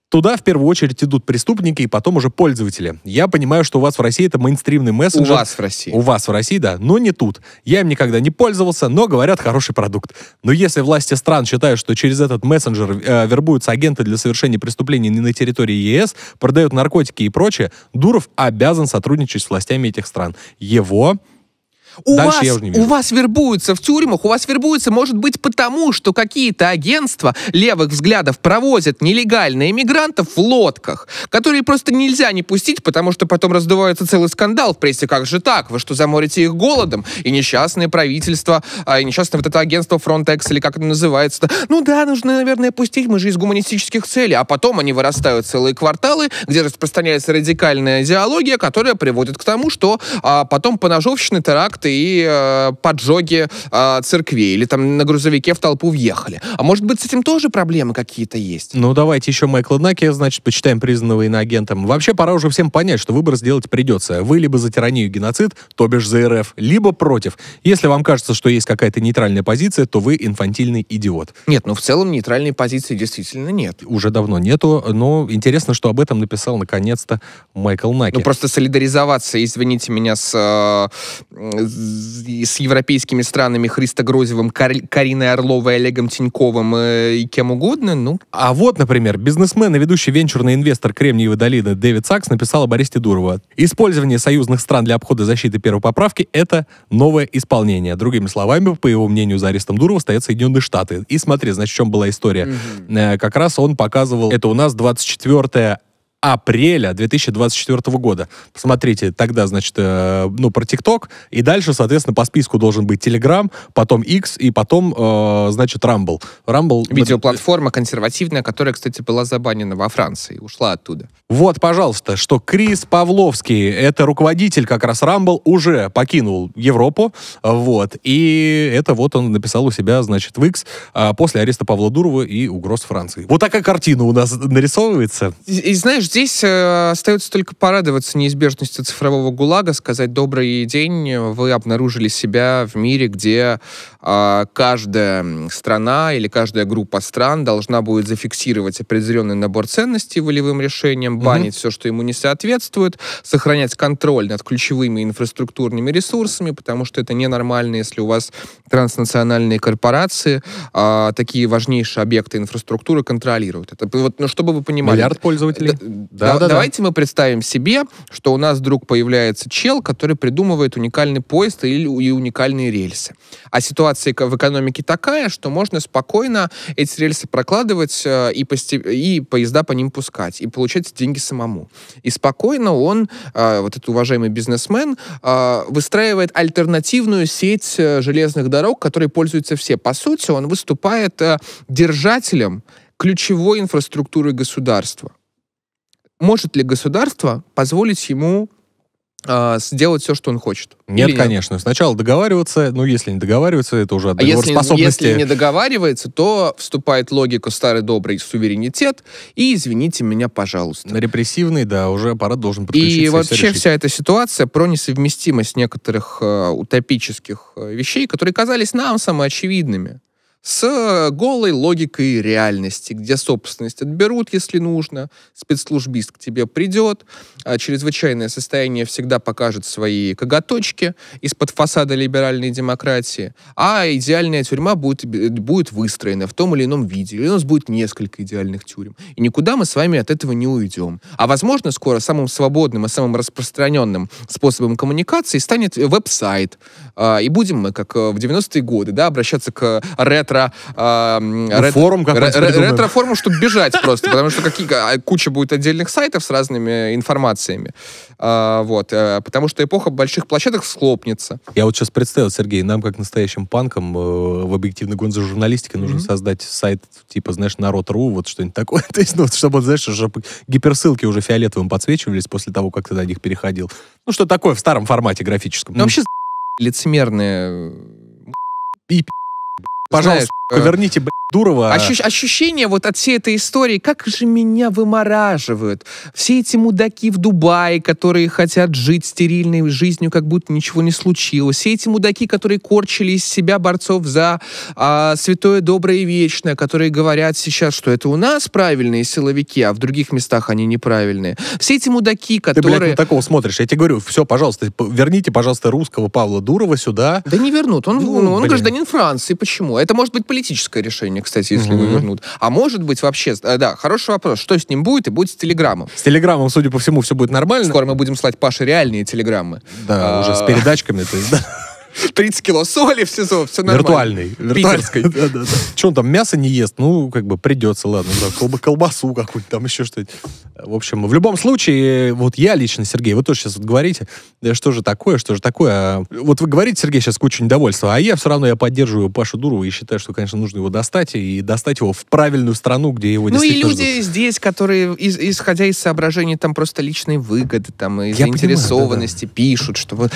Туда в первую очередь идут преступники и потом уже пользователи. Я понимаю, что у вас в России это мейнстримный мессенджер. У вас в России. У вас в России, да. Но не тут. Я им никогда не пользовался, но, говорят, хороший продукт. Но если власти стран считают, что через этот мессенджер э, вербуются агенты для совершения преступлений не на территории ЕС, продают наркотики и прочее, Дуров обязан сотрудничать с властями этих стран. Его у вас, я уже не вижу. У вас вербуются в тюрьмах, у вас вербуются, может быть, потому, что какие-то агентства левых взглядов провозят нелегально иммигрантов в лодках, которые просто нельзя не пустить, потому что потом раздувается целый скандал в прессе. Как же так? Вы что, заморите их голодом? И несчастное правительство, а, и несчастное вот это агентство Frontex, или как оно называется -то. Ну да, нужно, наверное, пустить, мы же из гуманистических целей. А потом они вырастают целые кварталы, где распространяется радикальная идеология, которая приводит к тому, что а, потом по теракт теракты и э, поджоги э, церквей, или там на грузовике в толпу въехали. А может быть, с этим тоже проблемы какие-то есть? Ну, давайте еще Майкла Наки, значит, почитаем признанного иноагентом. Вообще, пора уже всем понять, что выбор сделать придется. Вы либо за тиранию и геноцид, то бишь за РФ, либо против. Если вам кажется, что есть какая-то нейтральная позиция, то вы инфантильный идиот. Нет, ну в целом нейтральной позиции действительно нет. Уже давно нету, но интересно, что об этом написал наконец-то Майкл Наки. Ну просто солидаризоваться, извините меня, с э, с европейскими странами Христо Грозевым, Кар- Кариной Орловой, Олегом Тиньковым э, и кем угодно, ну. А вот, например, бизнесмен и ведущий венчурный инвестор Кремниевой долины Дэвид Сакс написал об аресте Дурова. Использование союзных стран для обхода защиты первой поправки — это новое исполнение. Другими словами, по его мнению, за арестом Дурова стоят Соединенные Штаты. И смотри, значит, в чем была история. Угу. Как раз он показывал, это у нас 24 апреля 2024 года. Посмотрите, тогда, значит, э, ну, про ТикТок, и дальше, соответственно, по списку должен быть Телеграм, потом X, и потом, э, значит, Rumble. Rumble... Видеоплатформа э, консервативная, которая, кстати, была забанена во Франции, ушла оттуда. Вот, пожалуйста, что Крис Павловский, это руководитель как раз Рамбл, уже покинул Европу, вот, и это вот он написал у себя, значит, в X а, после ареста Павла Дурова и угроз Франции. Вот такая картина у нас нарисовывается. И, и знаешь, здесь э, остается только порадоваться неизбежности цифрового ГУЛАГа, сказать «Добрый день, вы обнаружили себя в мире, где э, каждая страна или каждая группа стран должна будет зафиксировать определенный набор ценностей волевым решением, банить mm-hmm. все, что ему не соответствует, сохранять контроль над ключевыми инфраструктурными ресурсами, потому что это ненормально, если у вас транснациональные корпорации а, такие важнейшие объекты инфраструктуры контролируют. Это вот, ну, чтобы вы понимали. Миллиард пользователей. Да, да, да, давайте да. мы представим себе, что у нас вдруг появляется чел, который придумывает уникальный поезд или и уникальные рельсы. А ситуация в экономике такая, что можно спокойно эти рельсы прокладывать э, и, постеп... и поезда по ним пускать, и получать деньги деньги самому. И спокойно он, а, вот этот уважаемый бизнесмен, а, выстраивает альтернативную сеть э, железных дорог, которой пользуются все. По сути, он выступает э, держателем ключевой инфраструктуры государства. Может ли государство позволить ему а, сделать все, что он хочет. Нет, нет, конечно. Сначала договариваться, ну, если не договариваться, это уже от договороспособности. А если, если не договаривается, то вступает логика старый добрый суверенитет и извините меня, пожалуйста. Репрессивный, да, уже аппарат должен подключиться. И вообще решить. вся эта ситуация про несовместимость некоторых э, утопических э, вещей, которые казались нам самоочевидными с э, голой логикой реальности, где собственность отберут, если нужно, спецслужбист к тебе придет, а чрезвычайное состояние всегда покажет свои коготочки из-под фасада либеральной демократии, а идеальная тюрьма будет, э, будет выстроена в том или ином виде, или у нас будет несколько идеальных тюрем. И никуда мы с вами от этого не уйдем. А возможно, скоро самым свободным и самым распространенным способом коммуникации станет э, веб-сайт. А, и будем мы, как в 90-е годы, да, обращаться к Red ретро... Э, ну, Форум какой-то Ретро-форум, чтобы бежать просто, потому что какие, а, куча будет отдельных сайтов с разными информациями. Э, вот, э, потому что эпоха больших площадок схлопнется. Я вот сейчас представил, Сергей, нам, как настоящим панкам, э, в объективной гонке журналистики mm-hmm. нужно создать сайт, типа, знаешь, народ.ру, вот что-нибудь такое. То есть, ну, чтобы, знаешь, уже гиперссылки уже фиолетовым подсвечивались после того, как ты на них переходил. Ну, что такое в старом формате графическом. Ну, вообще лицемерные и Пожалуйста. Э, Поверните, блядь, Дурова. Ощущ- ощущение вот от всей этой истории, как же меня вымораживают. Все эти мудаки в Дубае, которые хотят жить стерильной жизнью, как будто ничего не случилось. Все эти мудаки, которые корчили из себя борцов за а, святое, доброе и вечное, которые говорят сейчас, что это у нас правильные силовики, а в других местах они неправильные. Все эти мудаки, которые... Ты, блядь, на такого смотришь. Я тебе говорю, все, пожалуйста, верните, пожалуйста, русского Павла Дурова сюда. Да не вернут. Он, ну, он блин. гражданин Франции. Почему? Это может быть политическое решение, кстати, если угу. его вернут. А может быть вообще... Э, да, хороший вопрос. Что с ним будет и будет с телеграммом? С телеграммом, судя по всему, все будет нормально. Скоро мы будем слать Паше реальные телеграммы. Да, а... уже с а. передачками. То есть, да. 30 кило соли в СИЗО, все нормально. Виртуальный. Виртуальской. Че он там мясо не ест? Ну, как бы придется, ладно. Да, колба, колбасу какую-нибудь, там еще что-нибудь. В общем, в любом случае, вот я лично, Сергей, вы тоже сейчас вот говорите, да что же такое, что же такое. А, вот вы говорите, Сергей, сейчас кучу недовольства, а я все равно я поддерживаю Пашу Дуру и считаю, что, конечно, нужно его достать и достать его в правильную страну, где его ну действительно Ну и люди ждут. здесь, которые, из, исходя из соображений там просто личной выгоды, там, и я заинтересованности, понимаю, да, да. пишут, что вот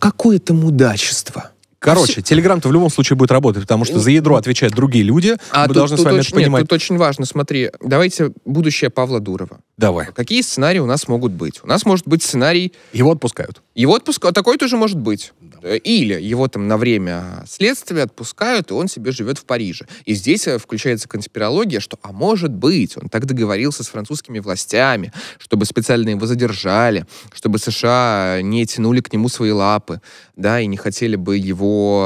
какое-то это мудачество. Короче, Все... Телеграм-то в любом случае будет работать, потому что ну. за ядро отвечают другие люди. А мы тут, должны тут с вами очень, это понимать. Нет, тут очень важно, смотри, давайте будущее Павла Дурова. Давай. Какие сценарии у нас могут быть? У нас может быть сценарий... Его отпускают. Его отпускают. Такой тоже может быть. Э, или его там на время следствия отпускают, и он себе живет в Париже. И здесь э, включается конспирология, что, а может быть, он так договорился с французскими властями, чтобы специально его задержали, чтобы США не тянули к нему свои лапы, да, и не хотели бы его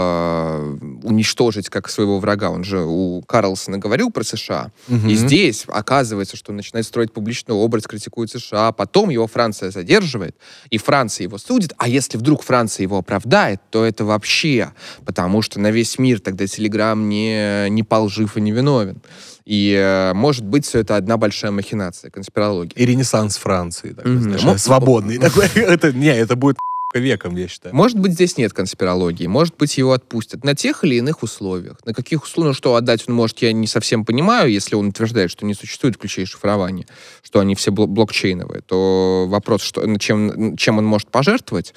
э, уничтожить как своего врага. Он же у Карлсона говорил про США. Угу. И здесь оказывается, что он начинает строить публичный образ, критикует США, потом его Франция задерживает, и Франция его судит, а если вдруг Франция его оправдает, страдает, то это вообще, потому что на весь мир тогда Телеграм не, не полжив и не виновен. И э, может быть все это одна большая махинация, конспирология. И ренессанс Франции, так, mm-hmm. знаешь, Мог... свободный. Такой, это, не, это будет веком, я считаю. Может быть, здесь нет конспирологии, может быть, его отпустят на тех или иных условиях. На каких условиях, ну, что отдать он может, я не совсем понимаю, если он утверждает, что не существует ключей шифрования, что они все блокчейновые, то вопрос, что, чем, чем он может пожертвовать,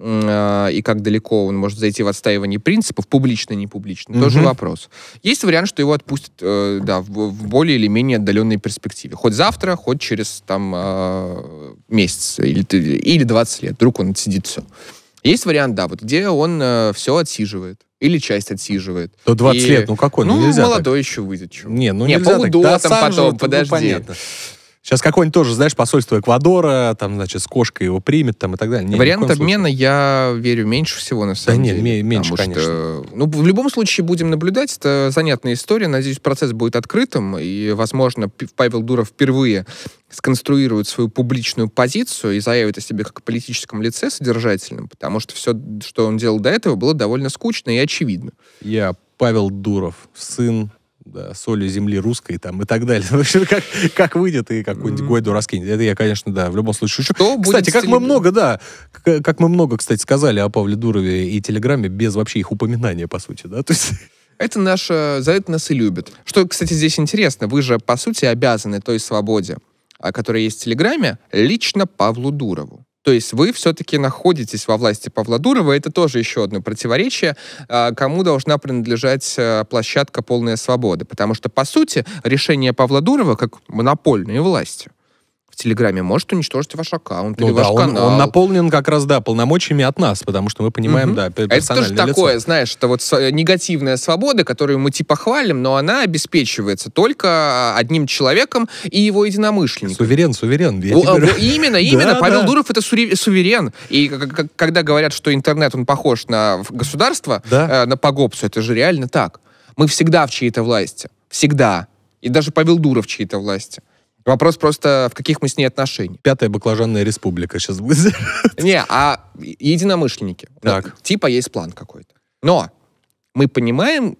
а, и как далеко он может зайти в отстаивание принципов, публично, не публично, угу. тоже вопрос. Есть вариант, что его отпустят, э, да, в, в более или менее отдаленной перспективе. Хоть завтра, хоть через там э, месяц или, или 20 лет. Вдруг он отсидит все. Есть вариант, да, вот где он э, все отсиживает или часть отсиживает. Ну, До 20 и... лет, ну какой? Ну, ну нельзя молодой так. еще выйдет. Чего. Не, ну не, нельзя так. там потом, ну, подожди. понятно. Сейчас какой нибудь тоже, знаешь, посольство Эквадора, там, значит, с кошкой его примет, там, и так далее. Не, Вариант обмена я верю меньше всего, на самом да деле. Да нет, меньше, потому конечно. Что, ну, в любом случае будем наблюдать, это занятная история, надеюсь, процесс будет открытым, и, возможно, Павел Дуров впервые сконструирует свою публичную позицию и заявит о себе как о политическом лице содержательном, потому что все, что он делал до этого, было довольно скучно и очевидно. Я Павел Дуров, сын да, соли земли русской там и так далее. В общем, как, как выйдет и какую-нибудь гойду раскинет. Это я, конечно, да, в любом случае шучу. Что кстати, как мы много, да, как, как мы много, кстати, сказали о Павле Дурове и Телеграме без вообще их упоминания, по сути, да, то есть... Это наша... За это нас и любят. Что, кстати, здесь интересно. Вы же, по сути, обязаны той свободе, которая есть в Телеграме, лично Павлу Дурову. То есть вы все-таки находитесь во власти Павлодурова, это тоже еще одно противоречие, а, кому должна принадлежать э, площадка «Полная свободы? Потому что, по сути, решение Павлодурова как монопольные власти. Телеграме может уничтожить ваш аккаунт ну, или да, ваш он, канал. Он наполнен как раз, да, полномочиями от нас, потому что мы понимаем, угу. да, а Это же такое, знаешь, это вот негативная свобода, которую мы типа хвалим, но она обеспечивается только а, одним человеком и его единомышленником. Суверен, суверен. Я тебе... Именно, именно. Да, Павел да. Дуров — это суверен. И когда говорят, что интернет, он похож на государство, да. Э, на погобцу, это же реально так. Мы всегда в чьей-то власти. Всегда. И даже Павел Дуров в чьей-то власти. Вопрос просто, в каких мы с ней отношениях. Пятая баклажанная республика сейчас будет. Не, а единомышленники. Так. Типа есть план какой-то. Но мы понимаем,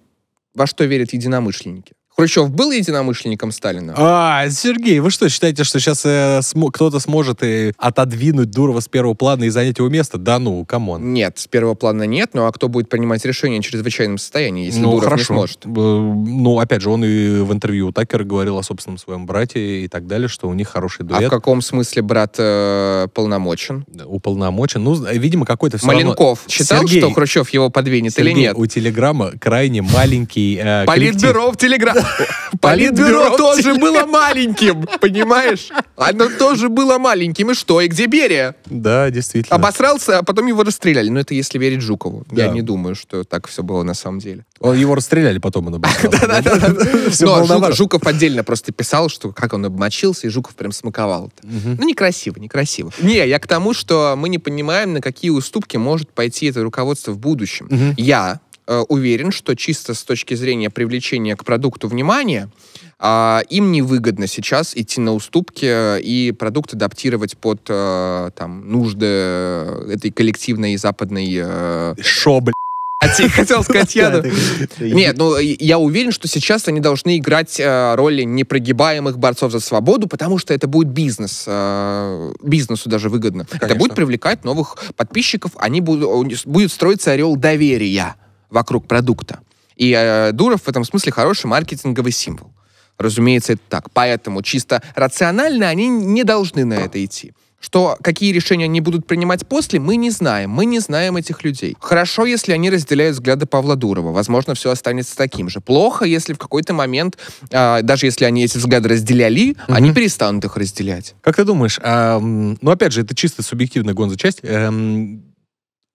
во что верят единомышленники. Хрущев был единомышленником Сталина? А, Сергей, вы что, считаете, что сейчас э, см- кто-то сможет и э, отодвинуть Дурова с первого плана и занять его место? Да ну, камон. Нет, с первого плана нет, ну а кто будет принимать решение о чрезвычайном состоянии, если ну, Дуров хорошо. не сможет? Э, ну, опять же, он и в интервью у Такера говорил о собственном своем брате и так далее, что у них хороший дуэт. А в каком смысле брат э, полномочен? Уполномочен? Ну, видимо, какой-то все Маленков равно... считал, Сергей, что Хрущев его подвинет Сергей, или нет? у Телеграма крайне маленький э, Политбюро в Телеграм. Политбюро тоже было маленьким, понимаешь? Оно тоже было маленьким. И что? И где Берия? Да, действительно. Обосрался, а потом его расстреляли. Но это если верить Жукову. Я не думаю, что так все было на самом деле. Его расстреляли потом, он обосрался. Жуков отдельно просто писал, что как он обмочился, и Жуков прям смаковал. Ну, некрасиво, некрасиво. Не, я к тому, что мы не понимаем, на какие уступки может пойти это руководство в будущем. Я, э, уверен, что чисто с точки зрения привлечения к продукту внимания, э, им невыгодно сейчас идти на уступки и продукт адаптировать под э, там, нужды этой коллективной западной... Э, Шо, А тебе хотел сказать я. да. Нет, ну я уверен, что сейчас они должны играть э, роли непрогибаемых борцов за свободу, потому что это будет бизнес. Э, бизнесу даже выгодно. Конечно. Это будет привлекать новых подписчиков, они будут, будет строиться орел доверия вокруг продукта. И э, Дуров в этом смысле хороший маркетинговый символ. Разумеется, это так. Поэтому чисто рационально они не должны на это идти. Что какие решения они будут принимать после, мы не знаем. Мы не знаем этих людей. Хорошо, если они разделяют взгляды Павла Дурова. Возможно, все останется таким же. Плохо, если в какой-то момент, э, даже если они эти взгляды разделяли, угу. они перестанут их разделять. Как ты думаешь, э, ну опять же, это чисто субъективная гон часть. Э, эм,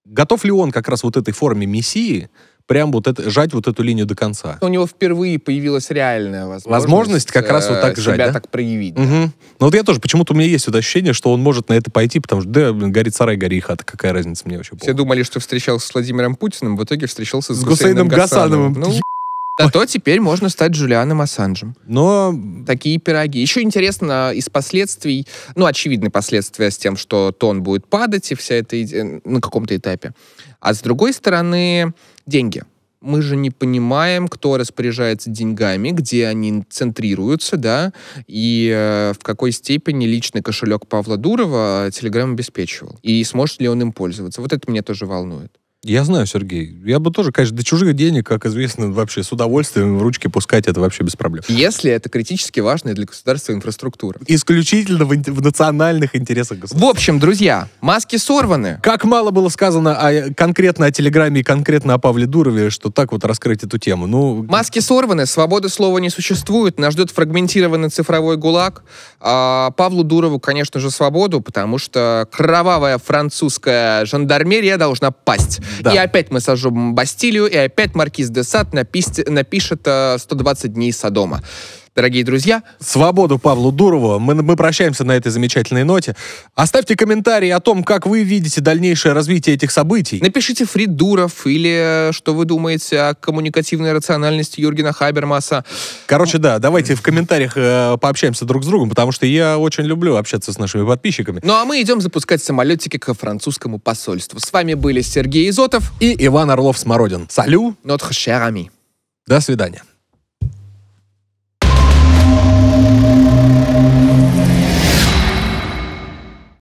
Готов ли он как раз вот этой форме мессии прям вот это, жать вот эту линию до конца. У него впервые появилась реальная возможность. Возможность как раз вот так себя э, жать, себя да? так проявить. Угу. Ну вот я тоже, почему-то у меня есть вот ощущение, что он может на это пойти, потому что, да, блин, горит сарай, гори хата, какая разница мне вообще. Все помню. думали, что встречался с Владимиром Путиным, в итоге встречался с, с Гусейном Гасановым. Гасановым. Ну, Зато теперь можно стать Джулианом Ассанжем. Но... Такие пироги. Еще интересно, из последствий, ну, очевидные последствия с тем, что тон будет падать, и вся эта на каком-то этапе. А с другой стороны, деньги. Мы же не понимаем, кто распоряжается деньгами, где они центрируются, да, и э, в какой степени личный кошелек Павла Дурова Телеграм обеспечивал. И сможет ли он им пользоваться. Вот это меня тоже волнует. Я знаю, Сергей. Я бы тоже, конечно, до чужих денег, как известно, вообще с удовольствием в ручки пускать это вообще без проблем. Если это критически важная для государства инфраструктура. Исключительно в, в национальных интересах государства. В общем, друзья, маски сорваны. Как мало было сказано о, конкретно о Телеграме и конкретно о Павле Дурове, что так вот раскрыть эту тему. Ну... Маски сорваны, свободы слова не существует, нас ждет фрагментированный цифровой гулаг. А Павлу Дурову, конечно же, свободу, потому что кровавая французская жандармерия должна пасть. Да. И опять мы сожжем Бастилию, и опять маркиз де Сад напис... напишет 120 э, дней Содома дорогие друзья. Свободу Павлу Дурову. Мы, мы прощаемся на этой замечательной ноте. Оставьте комментарии о том, как вы видите дальнейшее развитие этих событий. Напишите Фрид Дуров или э, что вы думаете о коммуникативной рациональности Юргена Хабермаса. Короче, да, давайте в комментариях э, пообщаемся друг с другом, потому что я очень люблю общаться с нашими подписчиками. Ну а мы идем запускать самолетики к французскому посольству. С вами были Сергей Изотов и Иван Орлов-Смородин. Салю! Notre шерами. До свидания.